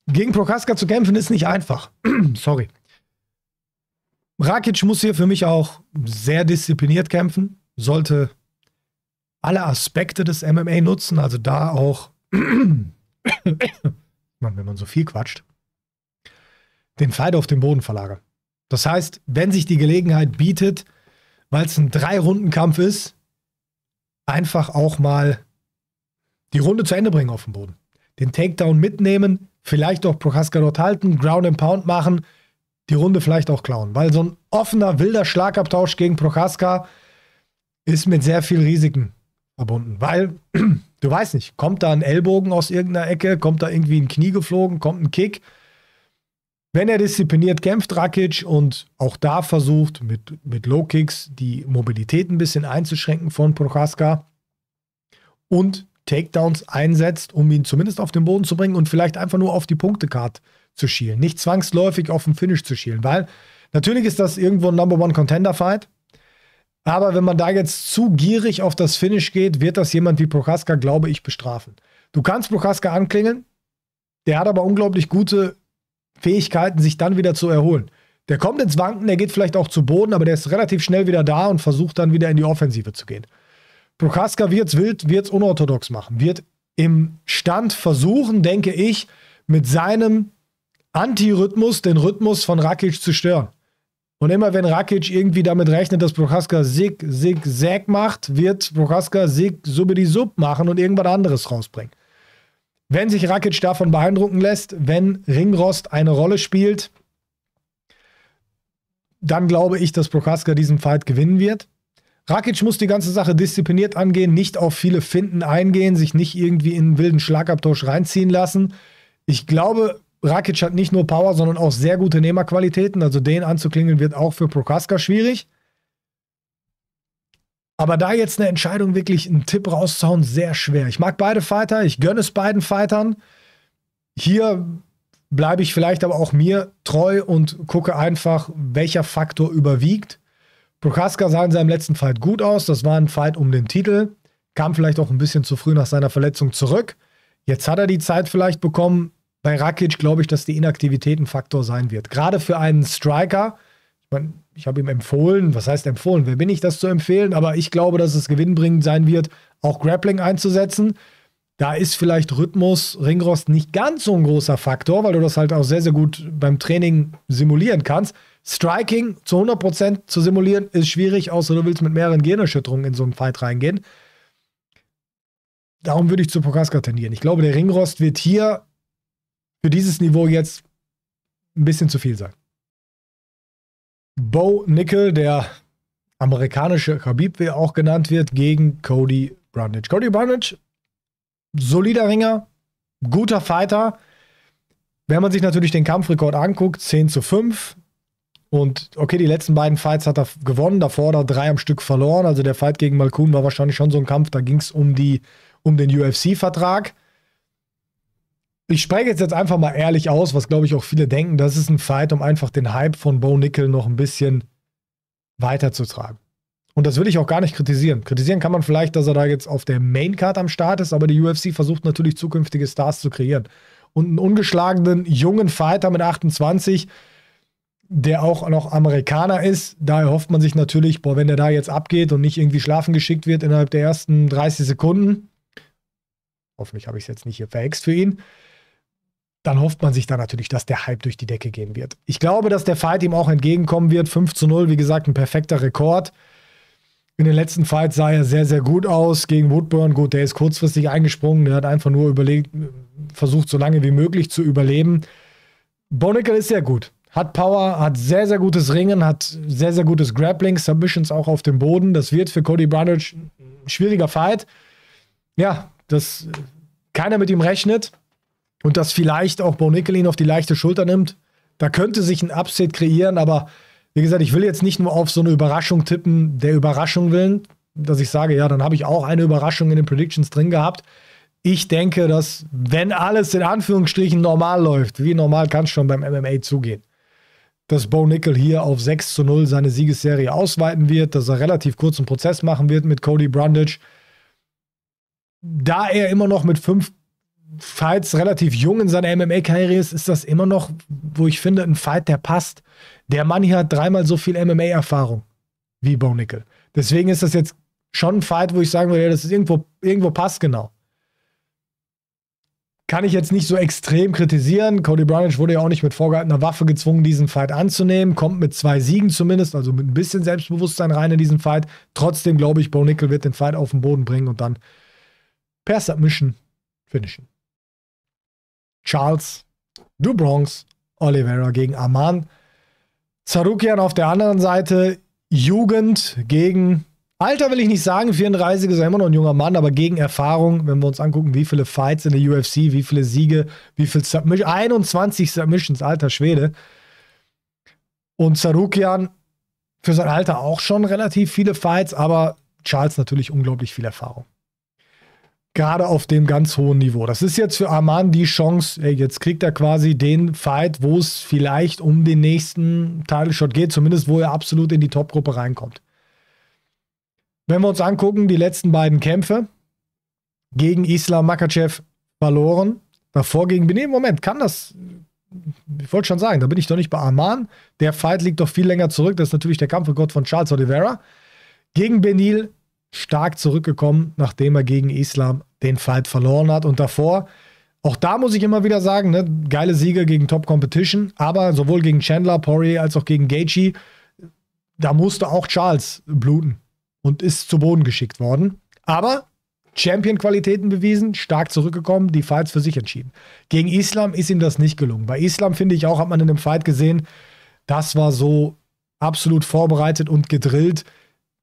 Gegen Prochaska zu kämpfen ist nicht einfach. <clears throat> Sorry. Rakic muss hier für mich auch sehr diszipliniert kämpfen. Sollte alle Aspekte des MMA nutzen, also da auch, <clears throat> man, wenn man so viel quatscht, den Fight auf den Boden verlagern. Das heißt, wenn sich die Gelegenheit bietet, weil es ein Drei-Runden-Kampf ist, einfach auch mal die Runde zu Ende bringen auf dem Boden. Den Takedown mitnehmen, vielleicht auch Prokaska dort halten, Ground and Pound machen, die Runde vielleicht auch klauen. Weil so ein offener, wilder Schlagabtausch gegen Prokaska ist mit sehr viel Risiken verbunden. Weil <clears throat> du weißt nicht, kommt da ein Ellbogen aus irgendeiner Ecke, kommt da irgendwie ein Knie geflogen, kommt ein Kick. Wenn er diszipliniert kämpft, Rakic, und auch da versucht, mit, mit Low-Kicks die Mobilität ein bisschen einzuschränken von Prokaska und Takedowns einsetzt, um ihn zumindest auf den Boden zu bringen und vielleicht einfach nur auf die Punktekarte zu schielen. Nicht zwangsläufig auf den Finish zu schielen, weil natürlich ist das irgendwo ein Number One Contender Fight. Aber wenn man da jetzt zu gierig auf das Finish geht, wird das jemand wie Prochaska, glaube ich, bestrafen. Du kannst Prochaska anklingeln, der hat aber unglaublich gute Fähigkeiten, sich dann wieder zu erholen. Der kommt ins Wanken, der geht vielleicht auch zu Boden, aber der ist relativ schnell wieder da und versucht dann wieder in die Offensive zu gehen. Prochaska es wild, wird es unorthodox machen, wird im Stand versuchen, denke ich, mit seinem Antirhythmus den Rhythmus von Rakic zu stören. Und immer wenn Rakic irgendwie damit rechnet, dass Prochaska Sig, Sig, Sag macht, wird Prochaska Sig, Subidi, Sub machen und irgendwas anderes rausbringen. Wenn sich Rakic davon beeindrucken lässt, wenn Ringrost eine Rolle spielt, dann glaube ich, dass Prochaska diesen Fight gewinnen wird. Rakic muss die ganze Sache diszipliniert angehen, nicht auf viele Finden eingehen, sich nicht irgendwie in einen wilden Schlagabtausch reinziehen lassen. Ich glaube, Rakic hat nicht nur Power, sondern auch sehr gute Nehmerqualitäten. Also den anzuklingeln wird auch für Prokaska schwierig. Aber da jetzt eine Entscheidung wirklich einen Tipp rauszuhauen, sehr schwer. Ich mag beide Fighter, ich gönne es beiden Fightern. Hier bleibe ich vielleicht aber auch mir treu und gucke einfach, welcher Faktor überwiegt. Prokaska sah in seinem letzten Fight gut aus. Das war ein Fight um den Titel. Kam vielleicht auch ein bisschen zu früh nach seiner Verletzung zurück. Jetzt hat er die Zeit vielleicht bekommen, bei Rakic glaube ich, dass die Inaktivität ein Faktor sein wird. Gerade für einen Striker. Ich meine, ich habe ihm empfohlen, was heißt empfohlen? Wer bin ich, das zu empfehlen? Aber ich glaube, dass es gewinnbringend sein wird, auch Grappling einzusetzen. Da ist vielleicht Rhythmus, Ringrost nicht ganz so ein großer Faktor, weil du das halt auch sehr, sehr gut beim Training simulieren kannst. Striking zu 100% zu simulieren ist schwierig, außer du willst mit mehreren Gehirnerschütterungen in so einen Fight reingehen. Darum würde ich zu Pokaska tendieren. Ich glaube, der Ringrost wird hier für dieses Niveau jetzt ein bisschen zu viel sein. Bo Nickel, der amerikanische Khabib, wie er auch genannt wird, gegen Cody Brundage. Cody Brundage, solider Ringer, guter Fighter. Wenn man sich natürlich den Kampfrekord anguckt, 10 zu 5. Und okay, die letzten beiden Fights hat er gewonnen, davor hat er drei am Stück verloren. Also der Fight gegen Malkun war wahrscheinlich schon so ein Kampf, da ging es um, um den UFC-Vertrag. Ich spreche jetzt, einfach mal ehrlich aus, was glaube ich auch viele denken. Das ist ein Fight, um einfach den Hype von Bo Nickel noch ein bisschen weiterzutragen. Und das will ich auch gar nicht kritisieren. Kritisieren kann man vielleicht, dass er da jetzt auf der Maincard am Start ist, aber die UFC versucht natürlich zukünftige Stars zu kreieren. Und einen ungeschlagenen jungen Fighter mit 28, der auch noch Amerikaner ist, daher hofft man sich natürlich, boah, wenn der da jetzt abgeht und nicht irgendwie schlafen geschickt wird innerhalb der ersten 30 Sekunden, hoffentlich habe ich es jetzt nicht hier verhext für ihn, dann hofft man sich da natürlich, dass der Hype durch die Decke gehen wird. Ich glaube, dass der Fight ihm auch entgegenkommen wird. 5 zu 0, wie gesagt, ein perfekter Rekord. In den letzten Fights sah er sehr, sehr gut aus gegen Woodburn. Gut, der ist kurzfristig eingesprungen. Der hat einfach nur überlegt, versucht, so lange wie möglich zu überleben. Bonical ist sehr gut. Hat Power, hat sehr, sehr gutes Ringen, hat sehr, sehr gutes Grappling, Submissions auch auf dem Boden. Das wird für Cody Brandage ein schwieriger Fight. Ja, dass keiner mit ihm rechnet und dass vielleicht auch Bo ihn auf die leichte Schulter nimmt. Da könnte sich ein Upset kreieren, aber wie gesagt, ich will jetzt nicht nur auf so eine Überraschung tippen, der Überraschung willen, dass ich sage, ja, dann habe ich auch eine Überraschung in den Predictions drin gehabt. Ich denke, dass, wenn alles in Anführungsstrichen normal läuft, wie normal kann es schon beim MMA zugehen, dass Bo Nickel hier auf 6 zu 0 seine Siegesserie ausweiten wird, dass er relativ kurzen Prozess machen wird mit Cody Brundage. Da er immer noch mit fünf Fights relativ jung in seiner MMA-Karriere ist, ist das immer noch, wo ich finde, ein Fight, der passt. Der Mann hier hat dreimal so viel MMA-Erfahrung wie Bo Nickel. Deswegen ist das jetzt schon ein Fight, wo ich sagen würde, ja, das ist irgendwo, irgendwo passt genau. Kann ich jetzt nicht so extrem kritisieren. Cody Brownish wurde ja auch nicht mit vorgehaltener Waffe gezwungen, diesen Fight anzunehmen. Kommt mit zwei Siegen zumindest, also mit ein bisschen Selbstbewusstsein rein in diesen Fight. Trotzdem glaube ich, Bo Nickel wird den Fight auf den Boden bringen und dann per Submission finishen. Charles, Dubronx Oliveira gegen Aman. Zarukian auf der anderen Seite, Jugend gegen Alter will ich nicht sagen, 34 ist ja immer noch ein junger Mann, aber gegen Erfahrung, wenn wir uns angucken, wie viele Fights in der UFC, wie viele Siege, wie viele Submissions, 21 Submissions, alter Schwede. Und Zarukian für sein Alter auch schon relativ viele Fights, aber Charles natürlich unglaublich viel Erfahrung gerade auf dem ganz hohen Niveau. Das ist jetzt für Arman die Chance. Ey, jetzt kriegt er quasi den Fight, wo es vielleicht um den nächsten Title Shot geht, zumindest wo er absolut in die Topgruppe reinkommt. Wenn wir uns angucken, die letzten beiden Kämpfe gegen Islam Makachev verloren, davor gegen Benin. Moment, kann das? Ich wollte schon sagen, da bin ich doch nicht bei Arman. Der Fight liegt doch viel länger zurück. Das ist natürlich der Kampf Gott von Charles Oliveira. Gegen Benil stark zurückgekommen, nachdem er gegen Islam den Fight verloren hat. Und davor, auch da muss ich immer wieder sagen, ne, geile Siege gegen Top Competition, aber sowohl gegen Chandler, Poirier als auch gegen Gaethje, da musste auch Charles bluten und ist zu Boden geschickt worden. Aber Champion-Qualitäten bewiesen, stark zurückgekommen, die Fights für sich entschieden. Gegen Islam ist ihm das nicht gelungen. Bei Islam, finde ich auch, hat man in dem Fight gesehen, das war so absolut vorbereitet und gedrillt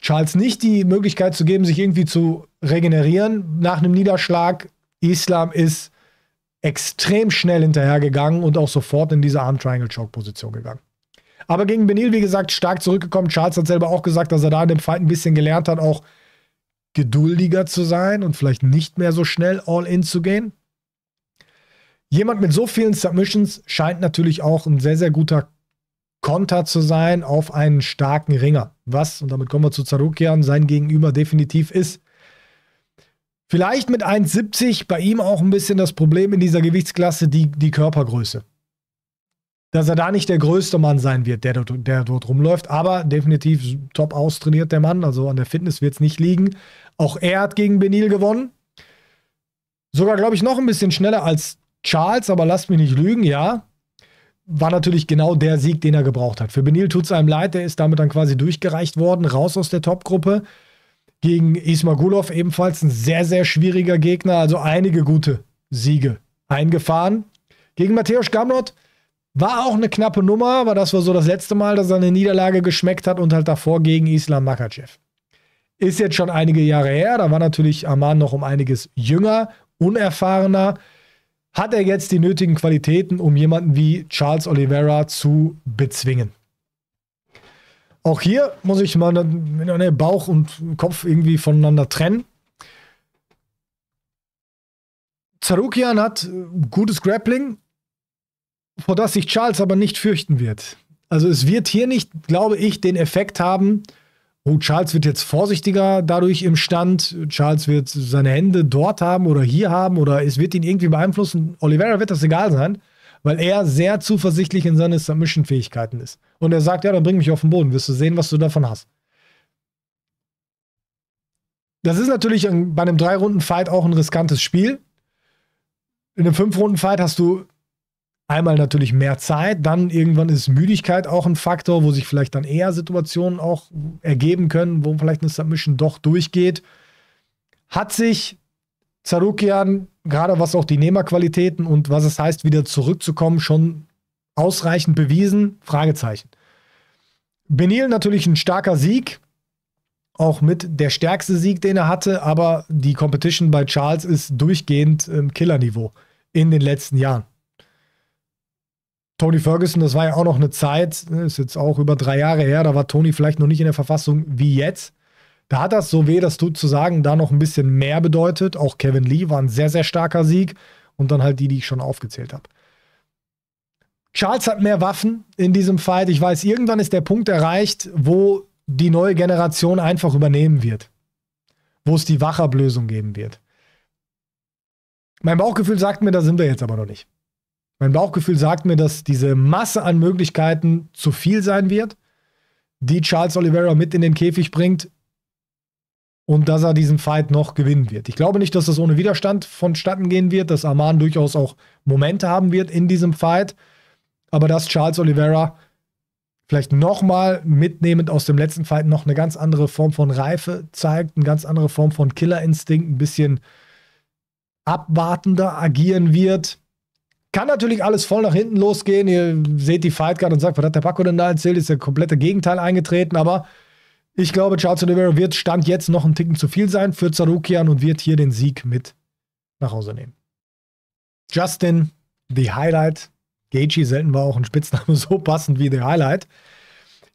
Charles nicht die Möglichkeit zu geben, sich irgendwie zu regenerieren nach einem Niederschlag. Islam ist extrem schnell hinterhergegangen und auch sofort in diese Arm Triangle Choke Position gegangen. Aber gegen Benil, wie gesagt, stark zurückgekommen. Charles hat selber auch gesagt, dass er da in dem Fight ein bisschen gelernt hat, auch geduldiger zu sein und vielleicht nicht mehr so schnell all in zu gehen. Jemand mit so vielen Submissions scheint natürlich auch ein sehr, sehr guter Konter zu sein auf einen starken Ringer. Was, und damit kommen wir zu Zarukian, sein Gegenüber definitiv ist. Vielleicht mit 1,70 bei ihm auch ein bisschen das Problem in dieser Gewichtsklasse, die, die Körpergröße. Dass er da nicht der größte Mann sein wird, der dort, der dort rumläuft, aber definitiv top austrainiert der Mann, also an der Fitness wird es nicht liegen. Auch er hat gegen Benil gewonnen. Sogar, glaube ich, noch ein bisschen schneller als Charles, aber lasst mich nicht lügen, ja war natürlich genau der Sieg, den er gebraucht hat. Für Benil tut es einem leid, der ist damit dann quasi durchgereicht worden, raus aus der Topgruppe. Gegen Ismagulov ebenfalls ein sehr, sehr schwieriger Gegner, also einige gute Siege eingefahren. Gegen Matthäus Gamnot war auch eine knappe Nummer, aber das war so das letzte Mal, dass er eine Niederlage geschmeckt hat und halt davor gegen Islam Makachev. Ist jetzt schon einige Jahre her, da war natürlich Aman noch um einiges jünger, unerfahrener. Hat er jetzt die nötigen Qualitäten, um jemanden wie Charles Oliveira zu bezwingen? Auch hier muss ich mal meine Bauch und Kopf irgendwie voneinander trennen. Zarukian hat äh, gutes Grappling, vor das sich Charles aber nicht fürchten wird. Also es wird hier nicht, glaube ich, den Effekt haben, oh, Charles wird jetzt vorsichtiger dadurch im Stand, Charles wird seine Hände dort haben oder hier haben oder es wird ihn irgendwie beeinflussen. Oliveira wird das egal sein, weil er sehr zuversichtlich in seine Submission-Fähigkeiten ist. Und er sagt, ja, dann bring mich auf den Boden, wirst du sehen, was du davon hast. Das ist natürlich bei einem Drei-Runden-Fight auch ein riskantes Spiel. In einem Fünf-Runden-Fight hast du einmal natürlich mehr Zeit, dann irgendwann ist Müdigkeit auch ein Faktor, wo sich vielleicht dann eher Situationen auch ergeben können, wo vielleicht eine Submission doch durchgeht. Hat sich Zarukian, gerade was auch die Nehmerqualitäten und was es heißt, wieder zurückzukommen, schon ausreichend bewiesen? Fragezeichen. Benil natürlich ein starker Sieg, auch mit der stärkste Sieg, den er hatte, aber die Competition bei Charles ist durchgehend im Killerniveau in den letzten Jahren. Tony Ferguson, das war ja auch noch eine Zeit, ist jetzt auch über drei Jahre her, da war Tony vielleicht noch nicht in der Verfassung wie jetzt. Da hat das so weh, dass du zu sagen, da noch ein bisschen mehr bedeutet. Auch Kevin Lee war ein sehr, sehr starker Sieg und dann halt die, die ich schon aufgezählt habe. Charles hat mehr Waffen in diesem Fight. Ich weiß, irgendwann ist der Punkt erreicht, wo die neue Generation einfach übernehmen wird. Wo es die Wachablösung geben wird. Mein Bauchgefühl sagt mir, da sind wir jetzt aber noch nicht. Mein Bauchgefühl sagt mir, dass diese Masse an Möglichkeiten zu viel sein wird, die Charles Oliveira mit in den Käfig bringt und dass er diesen Fight noch gewinnen wird. Ich glaube nicht, dass das ohne Widerstand vonstatten gehen wird, dass Arman durchaus auch Momente haben wird in diesem Fight, aber dass Charles Oliveira vielleicht nochmal mitnehmend aus dem letzten Fight noch eine ganz andere Form von Reife zeigt, eine ganz andere Form von Killerinstinkt, ein bisschen abwartender agieren wird kann natürlich alles voll nach hinten losgehen. Ihr seht die Fightcard und sagt, was hat der Paco denn da erzählt? Ist der komplette Gegenteil eingetreten, aber ich glaube, Charles Oliveira wird Stand jetzt noch einen Ticken zu viel sein für Zarukian und wird hier den Sieg mit nach Hause nehmen. Justin, The Highlight. Gaethje selten war auch ein Spitzname <laughs> so passend wie The Highlight.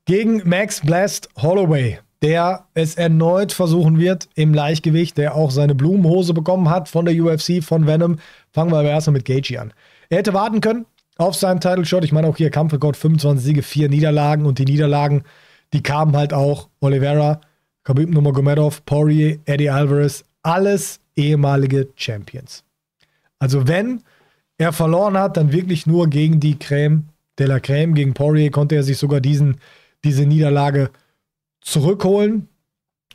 Gegen Max Blast Holloway, der es erneut versuchen wird im Leichtgewicht, der auch seine Blumenhose bekommen hat von der UFC, von Venom. Fangen wir aber erstmal mit Gaethje an. Er hätte warten können auf seinen Title Shot. Ich meine auch hier Kampfrekord 25 Siege, 4 Niederlagen und die Niederlagen, die kamen halt auch Oliveira, Khabib Nurmagomedov, Poirier, Eddie Alvarez, alles ehemalige Champions. Also wenn er verloren hat, dann wirklich nur gegen die Creme de la Creme. Gegen Poirier konnte er sich sogar diesen, diese Niederlage zurückholen.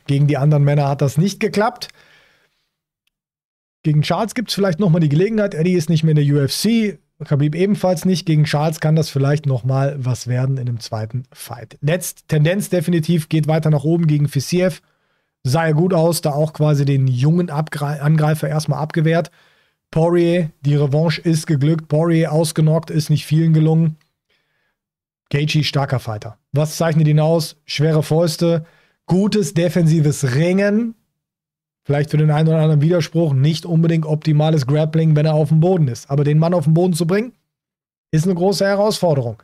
Gegen die anderen Männer hat das nicht geklappt. Gegen Charles gibt es vielleicht nochmal die Gelegenheit. Eddie ist nicht mehr in der UFC. Khabib ebenfalls nicht. Gegen Charles kann das vielleicht nochmal was werden in einem zweiten Fight. Letzt Tendenz definitiv geht weiter nach oben gegen Fisiev. Sah ja gut aus, da auch quasi den jungen Abgre Angreifer erstmal abgewehrt. Poirier, die Revanche ist geglückt. Poirier ausgenockt, ist nicht vielen gelungen. Gaethje, starker Fighter. Was zeichnet ihn aus? Schwere Fäuste, gutes defensives Ringen, vielleicht für den einen oder anderen Widerspruch nicht unbedingt optimales Grappling, wenn er auf dem Boden ist. Aber den Mann auf den Boden zu bringen, ist eine große Herausforderung.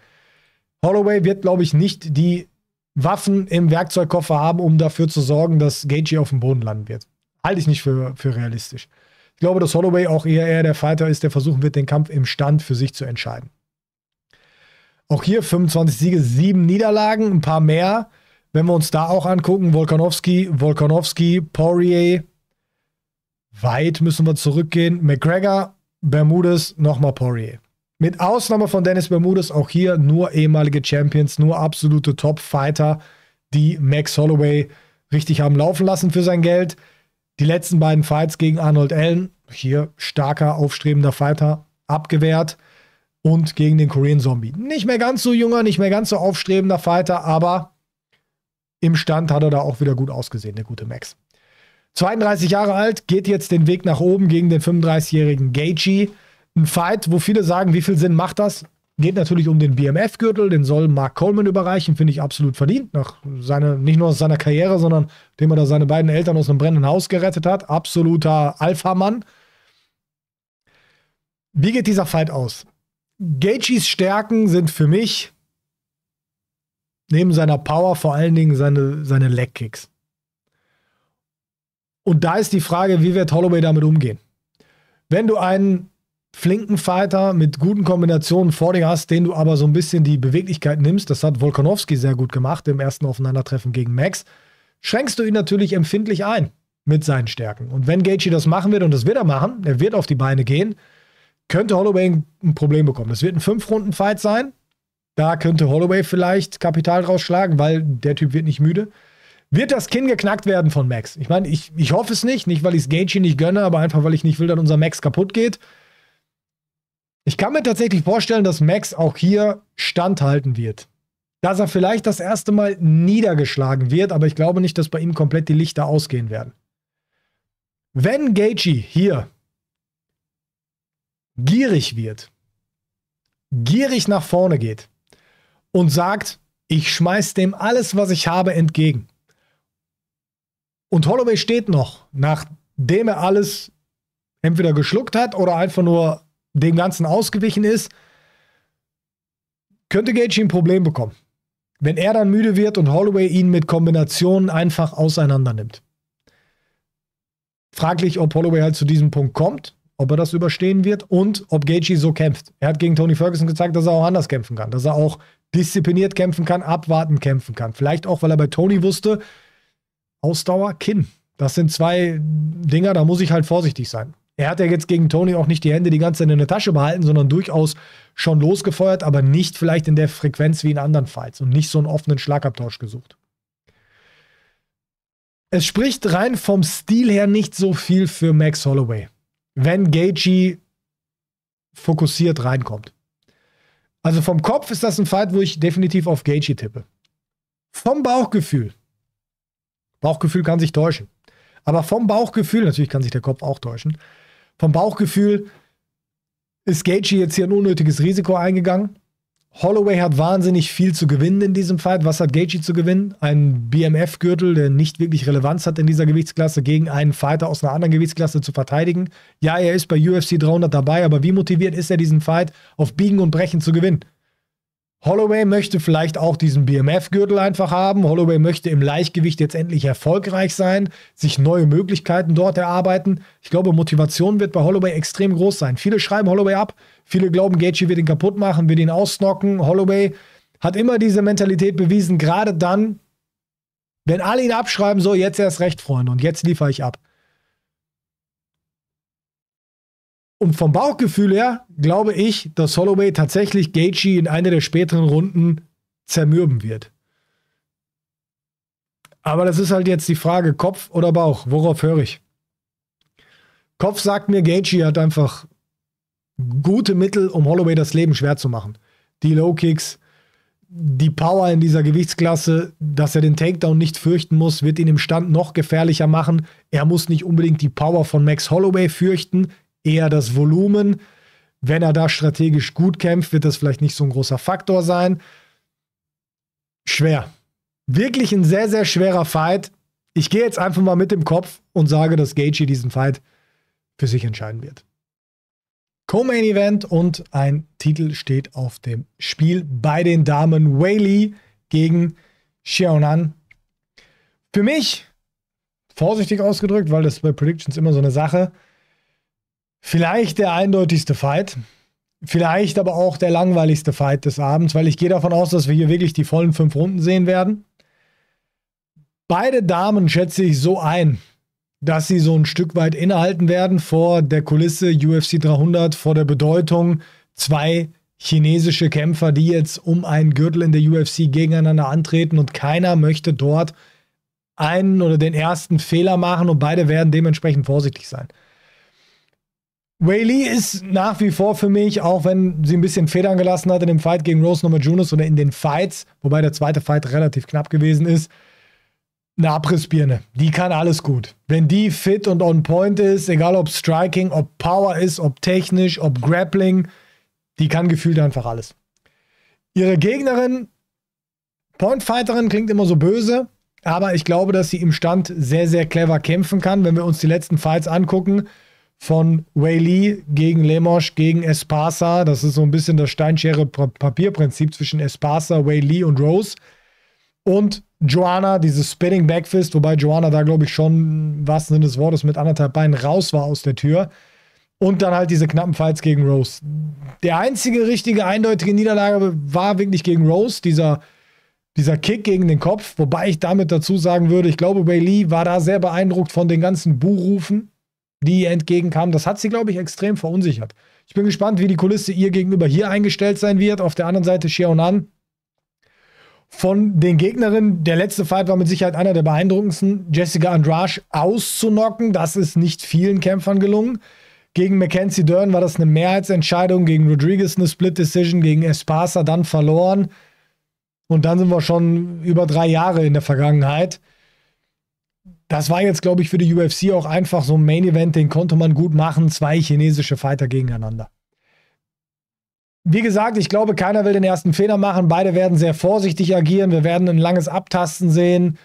Holloway wird, glaube ich, nicht die Waffen im Werkzeugkoffer haben, um dafür zu sorgen, dass Gagey auf dem Boden landen wird. Halte ich nicht für, für realistisch. Ich glaube, dass Holloway auch eher, eher der Fighter ist, der versuchen wird, den Kampf im Stand für sich zu entscheiden. Auch hier 25 Siege, 7 Niederlagen, ein paar mehr. Wenn wir uns da auch angucken, Volkanowski, Volkanowski, Poirier, weit müssen wir zurückgehen. McGregor, Bermudes, nochmal Poirier. Mit Ausnahme von Dennis Bermudes, auch hier nur ehemalige Champions, nur absolute Top-Fighter, die Max Holloway richtig haben laufen lassen für sein Geld. Die letzten beiden Fights gegen Arnold Allen, hier starker, aufstrebender Fighter, abgewehrt. Und gegen den Korean Zombie. Nicht mehr ganz so junger, nicht mehr ganz so aufstrebender Fighter, aber im Stand hat er da auch wieder gut ausgesehen, der gute Max. 32 Jahre alt, geht jetzt den Weg nach oben gegen den 35-jährigen Gaethje. Ein Fight, wo viele sagen, wie viel Sinn macht das? Geht natürlich um den BMF-Gürtel, den soll Mark Coleman überreichen, finde ich absolut verdient. Nach seine, nicht nur aus seiner Karriere, sondern dem er da seine beiden Eltern aus einem brennenden Haus gerettet hat. Absoluter Alpha-Mann. Wie geht dieser Fight aus? Gaethjes Stärken sind für mich neben seiner Power vor allen Dingen seine, seine Leg-Kicks. Und da ist die Frage, wie wird Holloway damit umgehen? Wenn du einen flinken Fighter mit guten Kombinationen vor dir hast, den du aber so ein bisschen die Beweglichkeit nimmst, das hat Volkanowski sehr gut gemacht im ersten Aufeinandertreffen gegen Max, schränkst du ihn natürlich empfindlich ein mit seinen Stärken. Und wenn Gaethje das machen wird, und das wird er machen, er wird auf die Beine gehen, könnte Holloway ein Problem bekommen. Das wird ein Fünf-Runden-Fight sein. Da könnte Holloway vielleicht Kapital rausschlagen, weil der Typ wird nicht müde. Wird das Kinn geknackt werden von Max? Ich meine, ich, ich hoffe es nicht. Nicht, weil ich es Gaethje nicht gönne, aber einfach, weil ich nicht will, dass unser Max kaputt geht. Ich kann mir tatsächlich vorstellen, dass Max auch hier standhalten wird. Dass er vielleicht das erste Mal niedergeschlagen wird, aber ich glaube nicht, dass bei ihm komplett die Lichter ausgehen werden. Wenn Gaethje hier gierig wird, gierig nach vorne geht und sagt, ich schmeiß dem alles, was ich habe, entgegen. Und Holloway steht noch, nachdem er alles entweder geschluckt hat oder einfach nur dem Ganzen ausgewichen ist, könnte Gage ein Problem bekommen. Wenn er dann müde wird und Holloway ihn mit Kombinationen einfach auseinander nimmt. Fraglich, ob Holloway halt zu diesem Punkt kommt, ob er das überstehen wird und ob Gaethje so kämpft. Er hat gegen Tony Ferguson gezeigt, dass er auch anders kämpfen kann, dass er auch diszipliniert kämpfen kann, abwarten kämpfen kann. Vielleicht auch, weil er bei Tony wusste, Ausdauer, Kinn. Das sind zwei Dinger, da muss ich halt vorsichtig sein. Er hat ja jetzt gegen Tony auch nicht die Hände die ganze Zeit in der Tasche behalten, sondern durchaus schon losgefeuert, aber nicht vielleicht in der Frequenz wie in anderen Fights und nicht so einen offenen Schlagabtausch gesucht. Es spricht rein vom Stil her nicht so viel für Max Holloway, wenn Gagey fokussiert reinkommt. Also vom Kopf ist das ein Fight, wo ich definitiv auf Gagey tippe. Vom Bauchgefühl Bauchgefühl kann sich täuschen. Aber vom Bauchgefühl, natürlich kann sich der Kopf auch täuschen, vom Bauchgefühl ist Gaethje jetzt hier ein unnötiges Risiko eingegangen. Holloway hat wahnsinnig viel zu gewinnen in diesem Fight. Was hat Gaethje zu gewinnen? Ein BMF-Gürtel, der nicht wirklich Relevanz hat in dieser Gewichtsklasse, gegen einen Fighter aus einer anderen Gewichtsklasse zu verteidigen. Ja, er ist bei UFC 300 dabei, aber wie motiviert ist er, diesen Fight auf Biegen und Brechen zu gewinnen? Holloway möchte vielleicht auch diesen BMF-Gürtel einfach haben. Holloway möchte im Leichtgewicht jetzt endlich erfolgreich sein, sich neue Möglichkeiten dort erarbeiten. Ich glaube, Motivation wird bei Holloway extrem groß sein. Viele schreiben Holloway ab, viele glauben, Gaethje wird ihn kaputt machen, wird ihn ausnocken. Holloway hat immer diese Mentalität bewiesen, gerade dann, wenn alle ihn abschreiben, so jetzt erst recht, Freunde, und jetzt liefere ich ab. Und vom Bauchgefühl her glaube ich, dass Holloway tatsächlich Gaethje in einer der späteren Runden zermürben wird. Aber das ist halt jetzt die Frage, Kopf oder Bauch? Worauf höre ich? Kopf sagt mir, Gaethje hat einfach gute Mittel, um Holloway das Leben schwer zu machen. Die Low Kicks, die Power in dieser Gewichtsklasse, dass er den Takedown nicht fürchten muss, wird ihn im Stand noch gefährlicher machen. Er muss nicht unbedingt die Power von Max Holloway fürchten, eher das Volumen. Wenn er da strategisch gut kämpft, wird das vielleicht nicht so ein großer Faktor sein. Schwer. Wirklich ein sehr, sehr schwerer Fight. Ich gehe jetzt einfach mal mit dem Kopf und sage, dass Gaethje diesen Fight für sich entscheiden wird. Co-Main Event und ein Titel steht auf dem Spiel bei den Damen Whaley gegen Xiaonan. Für mich, vorsichtig ausgedrückt, weil das bei Predictions immer so eine Sache ist, Vielleicht der eindeutigste Fight. Vielleicht aber auch der langweiligste Fight des Abends, weil ich gehe davon aus, dass wir hier wirklich die vollen fünf Runden sehen werden. Beide Damen schätze ich so ein, dass sie so ein Stück weit innehalten werden vor der Kulisse UFC 300, vor der Bedeutung zwei chinesische Kämpfer, die jetzt um einen Gürtel in der UFC gegeneinander antreten und keiner möchte dort einen oder den ersten Fehler machen und beide werden dementsprechend vorsichtig sein. Whaley ist nach wie vor für mich, auch wenn sie ein bisschen Federn gelassen hat in dem Fight gegen Rose Namajunas oder in den Fights, wobei der zweite Fight relativ knapp gewesen ist, eine Abrissbirne. Die kann alles gut. Wenn die fit und on point ist, egal ob Striking, ob Power ist, ob technisch, ob Grappling, die kann gefühlt einfach alles. Ihre Gegnerin, Pointfighterin, klingt immer so böse, aber ich glaube, dass sie im Stand sehr, sehr clever kämpfen kann, wenn wir uns die letzten Fights angucken von Whaley gegen Lemosch gegen Espasa. Das ist so ein bisschen das Steinschere-Papier-Prinzip zwischen Espasa, Whaley und Rose. Und Joanna, dieses Spinning Backfist, wobei Joanna da, glaube ich, schon, was Sinne des Wortes, mit anderthalb Beinen raus war aus der Tür. Und dann halt diese knappen Fights gegen Rose. Der einzige richtige, eindeutige Niederlage war wirklich gegen Rose, dieser, dieser Kick gegen den Kopf. Wobei ich damit dazu sagen würde, ich glaube, Bailey war da sehr beeindruckt von den ganzen Buhrufen, die ihr entgegenkam. Das hat sie, glaube ich, extrem verunsichert. Ich bin gespannt, wie die Kulisse ihr gegenüber hier eingestellt sein wird. Auf der anderen Seite Xiaonan. Von den Gegnerinnen, der letzte Fight war mit Sicherheit einer der beeindruckendsten. Jessica Andrasch auszunocken, das ist nicht vielen Kämpfern gelungen. Gegen Mackenzie Dern war das eine Mehrheitsentscheidung, gegen Rodriguez eine Split Decision, gegen Espasa dann verloren. Und dann sind wir schon über drei Jahre in der Vergangenheit. Das war jetzt, glaube ich, für die UFC auch einfach so ein Main Event, den konnte man gut machen. Zwei chinesische Fighter gegeneinander. Wie gesagt, ich glaube, keiner will den ersten Fehler machen. Beide werden sehr vorsichtig agieren. Wir werden ein langes Abtasten sehen.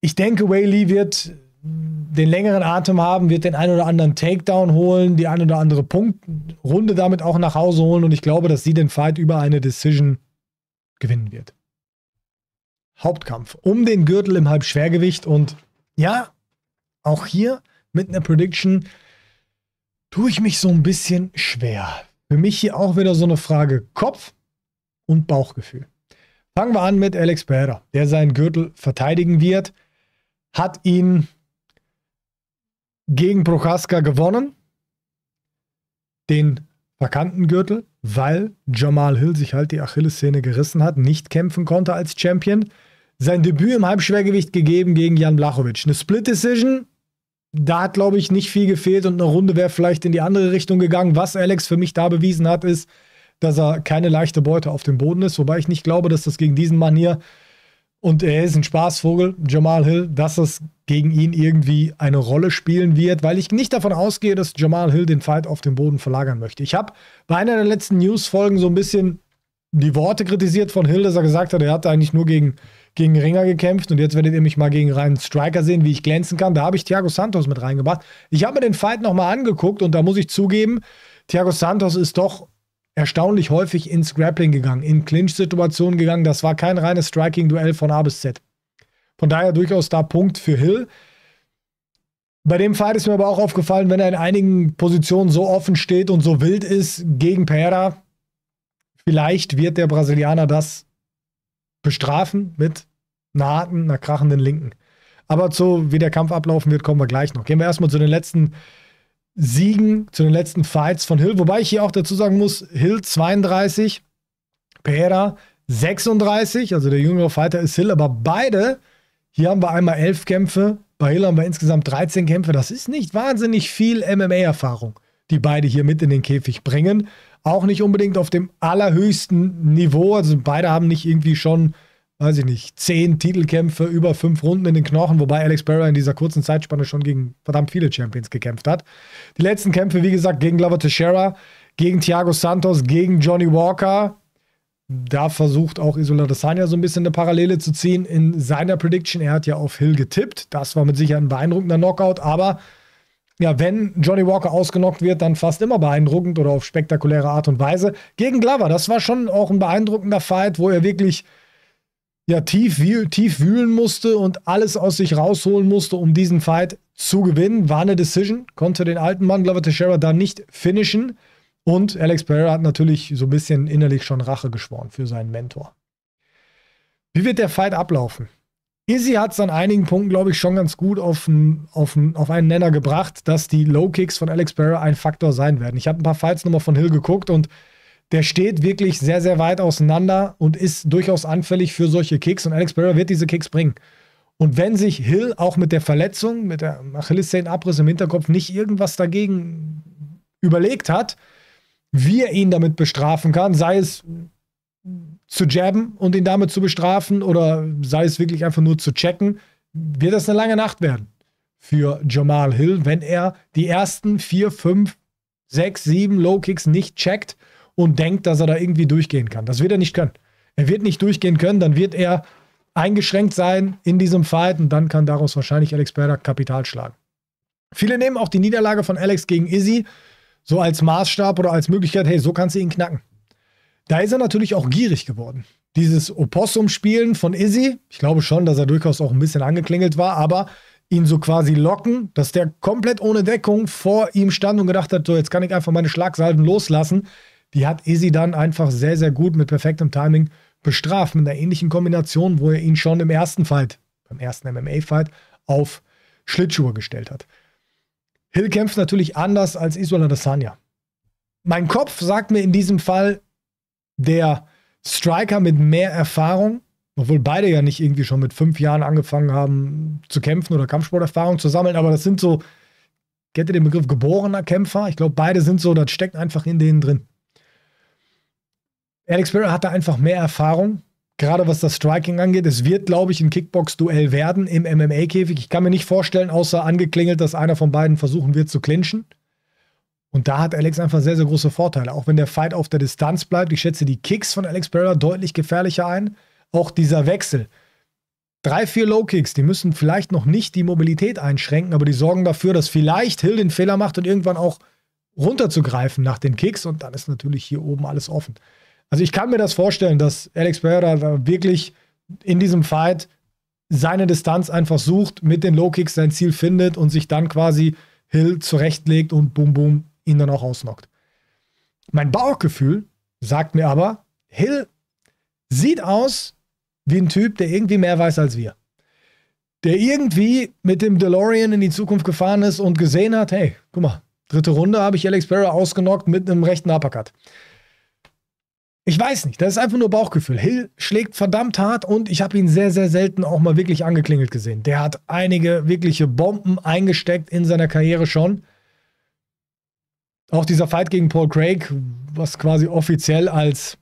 Ich denke, Wei Whaley wird den längeren Atem haben, wird den ein oder anderen Takedown holen, die eine oder andere Punktrunde damit auch nach Hause holen. Und ich glaube, dass sie den Fight über eine Decision gewinnen wird. Hauptkampf um den Gürtel im Halbschwergewicht. Und ja, auch hier mit einer Prediction tue ich mich so ein bisschen schwer. Für mich hier auch wieder so eine Frage Kopf und Bauchgefühl. Fangen wir an mit Alex Pereira, der seinen Gürtel verteidigen wird. Hat ihn gegen Prochaska gewonnen, den verkannten Gürtel, weil Jamal Hill sich halt die Achillessehne gerissen hat, nicht kämpfen konnte als Champion sein Debüt im Halbschwergewicht gegeben gegen Jan Blachowicz. Eine Split-Decision, da hat, glaube ich, nicht viel gefehlt und eine Runde wäre vielleicht in die andere Richtung gegangen. Was Alex für mich da bewiesen hat, ist, dass er keine leichte Beute auf dem Boden ist, wobei ich nicht glaube, dass das gegen diesen Mann hier und er ist ein Spaßvogel, Jamal Hill, dass das gegen ihn irgendwie eine Rolle spielen wird, weil ich nicht davon ausgehe, dass Jamal Hill den Fight auf den Boden verlagern möchte. Ich habe bei einer der letzten News-Folgen so ein bisschen die Worte kritisiert von Hill, dass er gesagt hat, er hat eigentlich nur gegen gegen Ringer gekämpft und jetzt werdet ihr mich mal gegen einen Striker sehen, wie ich glänzen kann. Da habe ich Thiago Santos mit reingebracht. Ich habe mir den Fight nochmal angeguckt und da muss ich zugeben, Thiago Santos ist doch erstaunlich häufig ins Grappling gegangen, in Clinch-Situationen gegangen. Das war kein reines Striking-Duell von A bis Z. Von daher durchaus da Punkt für Hill. Bei dem Fight ist mir aber auch aufgefallen, wenn er in einigen Positionen so offen steht und so wild ist gegen Pereira, vielleicht wird der Brasilianer das bestrafen mit einer harten, einer krachenden Linken. Aber zu, wie der Kampf ablaufen wird, kommen wir gleich noch. Gehen wir erstmal zu den letzten Siegen, zu den letzten Fights von Hill. Wobei ich hier auch dazu sagen muss, Hill 32, Pereira 36, also der jüngere Fighter ist Hill, aber beide, hier haben wir einmal elf Kämpfe, bei Hill haben wir insgesamt 13 Kämpfe. Das ist nicht wahnsinnig viel MMA-Erfahrung, die beide hier mit in den Käfig bringen. Auch nicht unbedingt auf dem allerhöchsten Niveau. Also beide haben nicht irgendwie schon weiß ich nicht, zehn Titelkämpfe über fünf Runden in den Knochen, wobei Alex Pereira in dieser kurzen Zeitspanne schon gegen verdammt viele Champions gekämpft hat. Die letzten Kämpfe, wie gesagt, gegen Glover Teixeira, gegen Thiago Santos, gegen Johnny Walker. Da versucht auch Isola Desanya so ein bisschen eine Parallele zu ziehen in seiner Prediction. Er hat ja auf Hill getippt. Das war mit Sicherheit ein beeindruckender Knockout, aber ja, wenn Johnny Walker ausgenockt wird, dann fast immer beeindruckend oder auf spektakuläre Art und Weise. Gegen Glover, das war schon auch ein beeindruckender Fight, wo er wirklich ja tief, tief wühlen musste und alles aus sich rausholen musste, um diesen Fight zu gewinnen. War eine Decision, konnte den alten Mann Glover Teixeira da nicht finishen. Und Alex Pereira hat natürlich so ein bisschen innerlich schon Rache geschworen für seinen Mentor. Wie wird der Fight ablaufen? Izzy hat es an einigen Punkten, glaube ich, schon ganz gut auf, auf, auf einen Nenner gebracht, dass die Low Kicks von Alex Pereira ein Faktor sein werden. Ich habe ein paar Fights nochmal von Hill geguckt und der steht wirklich sehr, sehr weit auseinander und ist durchaus anfällig für solche Kicks. Und Alex Pereira wird diese Kicks bringen. Und wenn sich Hill auch mit der Verletzung, mit der Achillessehnenabriss im Hinterkopf nicht irgendwas dagegen überlegt hat, wie er ihn damit bestrafen kann, sei es zu jabben und ihn damit zu bestrafen oder sei es wirklich einfach nur zu checken, wird das eine lange Nacht werden für Jamal Hill, wenn er die ersten vier, fünf, sechs, sieben Low Kicks nicht checkt und denkt, dass er da irgendwie durchgehen kann. Das wird er nicht können. Er wird nicht durchgehen können, dann wird er eingeschränkt sein in diesem Fight und dann kann daraus wahrscheinlich Alex Berger Kapital schlagen. Viele nehmen auch die Niederlage von Alex gegen Izzy so als Maßstab oder als Möglichkeit, hey, so kannst du ihn knacken. Da ist er natürlich auch gierig geworden. Dieses Opossum-Spielen von Izzy, ich glaube schon, dass er durchaus auch ein bisschen angeklingelt war, aber ihn so quasi locken, dass der komplett ohne Deckung vor ihm stand und gedacht hat, so jetzt kann ich einfach meine Schlagsalben loslassen die hat Izzy dann einfach sehr, sehr gut mit perfektem Timing bestraft, mit einer ähnlichen Kombination, wo er ihn schon im ersten Fight, beim ersten MMA-Fight, auf Schlittschuhe gestellt hat. Hill kämpft natürlich anders als Israel Adesanya. Mein Kopf sagt mir in diesem Fall, der Striker mit mehr Erfahrung, obwohl beide ja nicht irgendwie schon mit fünf Jahren angefangen haben zu kämpfen oder Kampfsporterfahrung zu sammeln, aber das sind so, kennt ihr den Begriff geborener Kämpfer? Ich glaube, beide sind so, das steckt einfach in denen drin. Alex Pereira hat da einfach mehr Erfahrung, gerade was das Striking angeht. Es wird, glaube ich, ein Kickbox-Duell werden im MMA-Käfig. Ich kann mir nicht vorstellen, außer angeklingelt, dass einer von beiden versuchen wird zu clinchen. Und da hat Alex einfach sehr, sehr große Vorteile. Auch wenn der Fight auf der Distanz bleibt. Ich schätze die Kicks von Alex Pereira deutlich gefährlicher ein. Auch dieser Wechsel. Drei, vier Low-Kicks, die müssen vielleicht noch nicht die Mobilität einschränken, aber die sorgen dafür, dass vielleicht Hill den Fehler macht und irgendwann auch runterzugreifen nach den Kicks. Und dann ist natürlich hier oben alles offen. Also ich kann mir das vorstellen, dass Alex Pereira wirklich in diesem Fight seine Distanz einfach sucht, mit den Low-Kicks sein Ziel findet und sich dann quasi Hill zurechtlegt und boom, boom, ihn dann auch ausnockt. Mein Bauchgefühl sagt mir aber, Hill sieht aus wie ein Typ, der irgendwie mehr weiß als wir. Der irgendwie mit dem DeLorean in die Zukunft gefahren ist und gesehen hat, hey, guck mal, dritte Runde habe ich Alex Pereira ausgenockt mit einem rechten Uppercut. Ich weiß nicht, das ist einfach nur Bauchgefühl. Hill schlägt verdammt hart und ich habe ihn sehr, sehr selten auch mal wirklich angeklingelt gesehen. Der hat einige wirkliche Bomben eingesteckt in seiner Karriere schon. Auch dieser Fight gegen Paul Craig, was quasi offiziell als,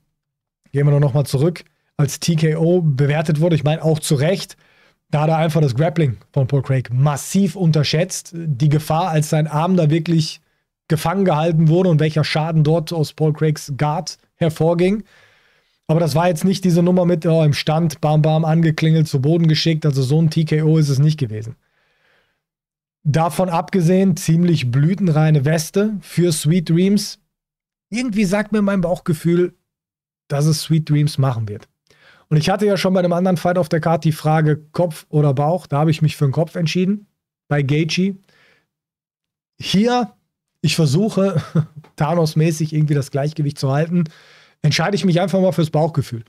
gehen wir doch nochmal zurück, als TKO bewertet wurde. Ich meine auch zu Recht. Da hat er einfach das Grappling von Paul Craig massiv unterschätzt. Die Gefahr, als sein Arm da wirklich gefangen gehalten wurde und welcher Schaden dort aus Paul Craigs Guard hervorging. Aber das war jetzt nicht diese Nummer mit oh, im Stand, bam, bam, angeklingelt, zu Boden geschickt. Also so ein TKO ist es nicht gewesen. Davon abgesehen, ziemlich blütenreine Weste für Sweet Dreams. Irgendwie sagt mir mein Bauchgefühl, dass es Sweet Dreams machen wird. Und ich hatte ja schon bei einem anderen Fight auf der Karte die Frage Kopf oder Bauch. Da habe ich mich für den Kopf entschieden. Bei Gaethje. Hier ich versuche, <laughs> Thanos-mäßig irgendwie das Gleichgewicht zu halten, entscheide ich mich einfach mal fürs Bauchgefühl.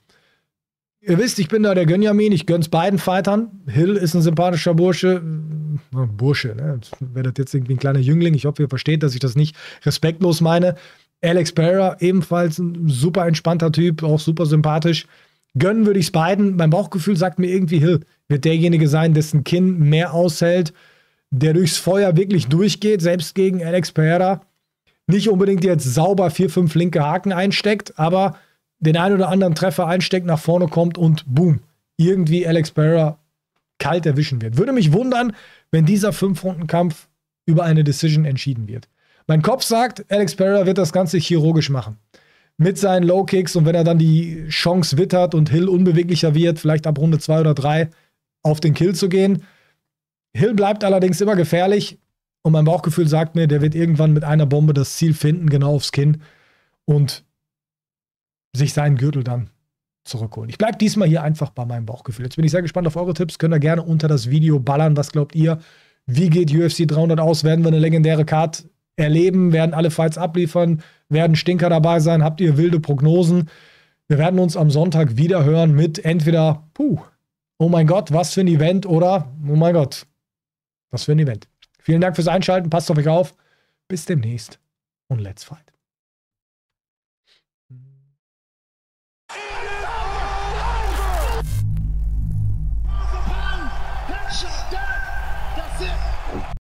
Ihr wisst, ich bin da der Gönjamin, ich gönn's beiden Fightern. Hill ist ein sympathischer Bursche. Bursche, ne? Werdet jetzt irgendwie ein kleiner Jüngling. Ich hoffe, ihr versteht, dass ich das nicht respektlos meine. Alex Pereira, ebenfalls ein super entspannter Typ, auch super sympathisch. Gönnen würde ich es beiden. Mein Bauchgefühl sagt mir irgendwie, Hill wird derjenige sein, dessen Kinn mehr aushält der durchs Feuer wirklich durchgeht, selbst gegen Alex Pereira. Nicht unbedingt jetzt sauber vier, fünf linke Haken einsteckt, aber den einen oder anderen Treffer einsteckt, nach vorne kommt und boom, irgendwie Alex Pereira kalt erwischen wird. Würde mich wundern, wenn dieser Fünf-Runden-Kampf über eine Decision entschieden wird. Mein Kopf sagt, Alex Pereira wird das Ganze chirurgisch machen. Mit seinen Low-Kicks und wenn er dann die Chance wittert und Hill unbeweglicher wird, vielleicht ab Runde 2 oder 3 auf den Kill zu gehen, Hill bleibt allerdings immer gefährlich und mein Bauchgefühl sagt mir, der wird irgendwann mit einer Bombe das Ziel finden, genau aufs Kinn und sich seinen Gürtel dann zurückholen. Ich bleibe diesmal hier einfach bei meinem Bauchgefühl. Jetzt bin ich sehr gespannt auf eure Tipps. Könnt ihr gerne unter das Video ballern. Was glaubt ihr? Wie geht UFC 300 aus? Werden wir eine legendäre Card erleben? Werden alle Fights abliefern? Werden Stinker dabei sein? Habt ihr wilde Prognosen? Wir werden uns am Sonntag wieder hören mit entweder, puh, oh mein Gott, was für ein Event oder, oh mein Gott, was für ein Event. Vielen Dank fürs Einschalten. Passt auf euch auf. Bis demnächst und let's fight.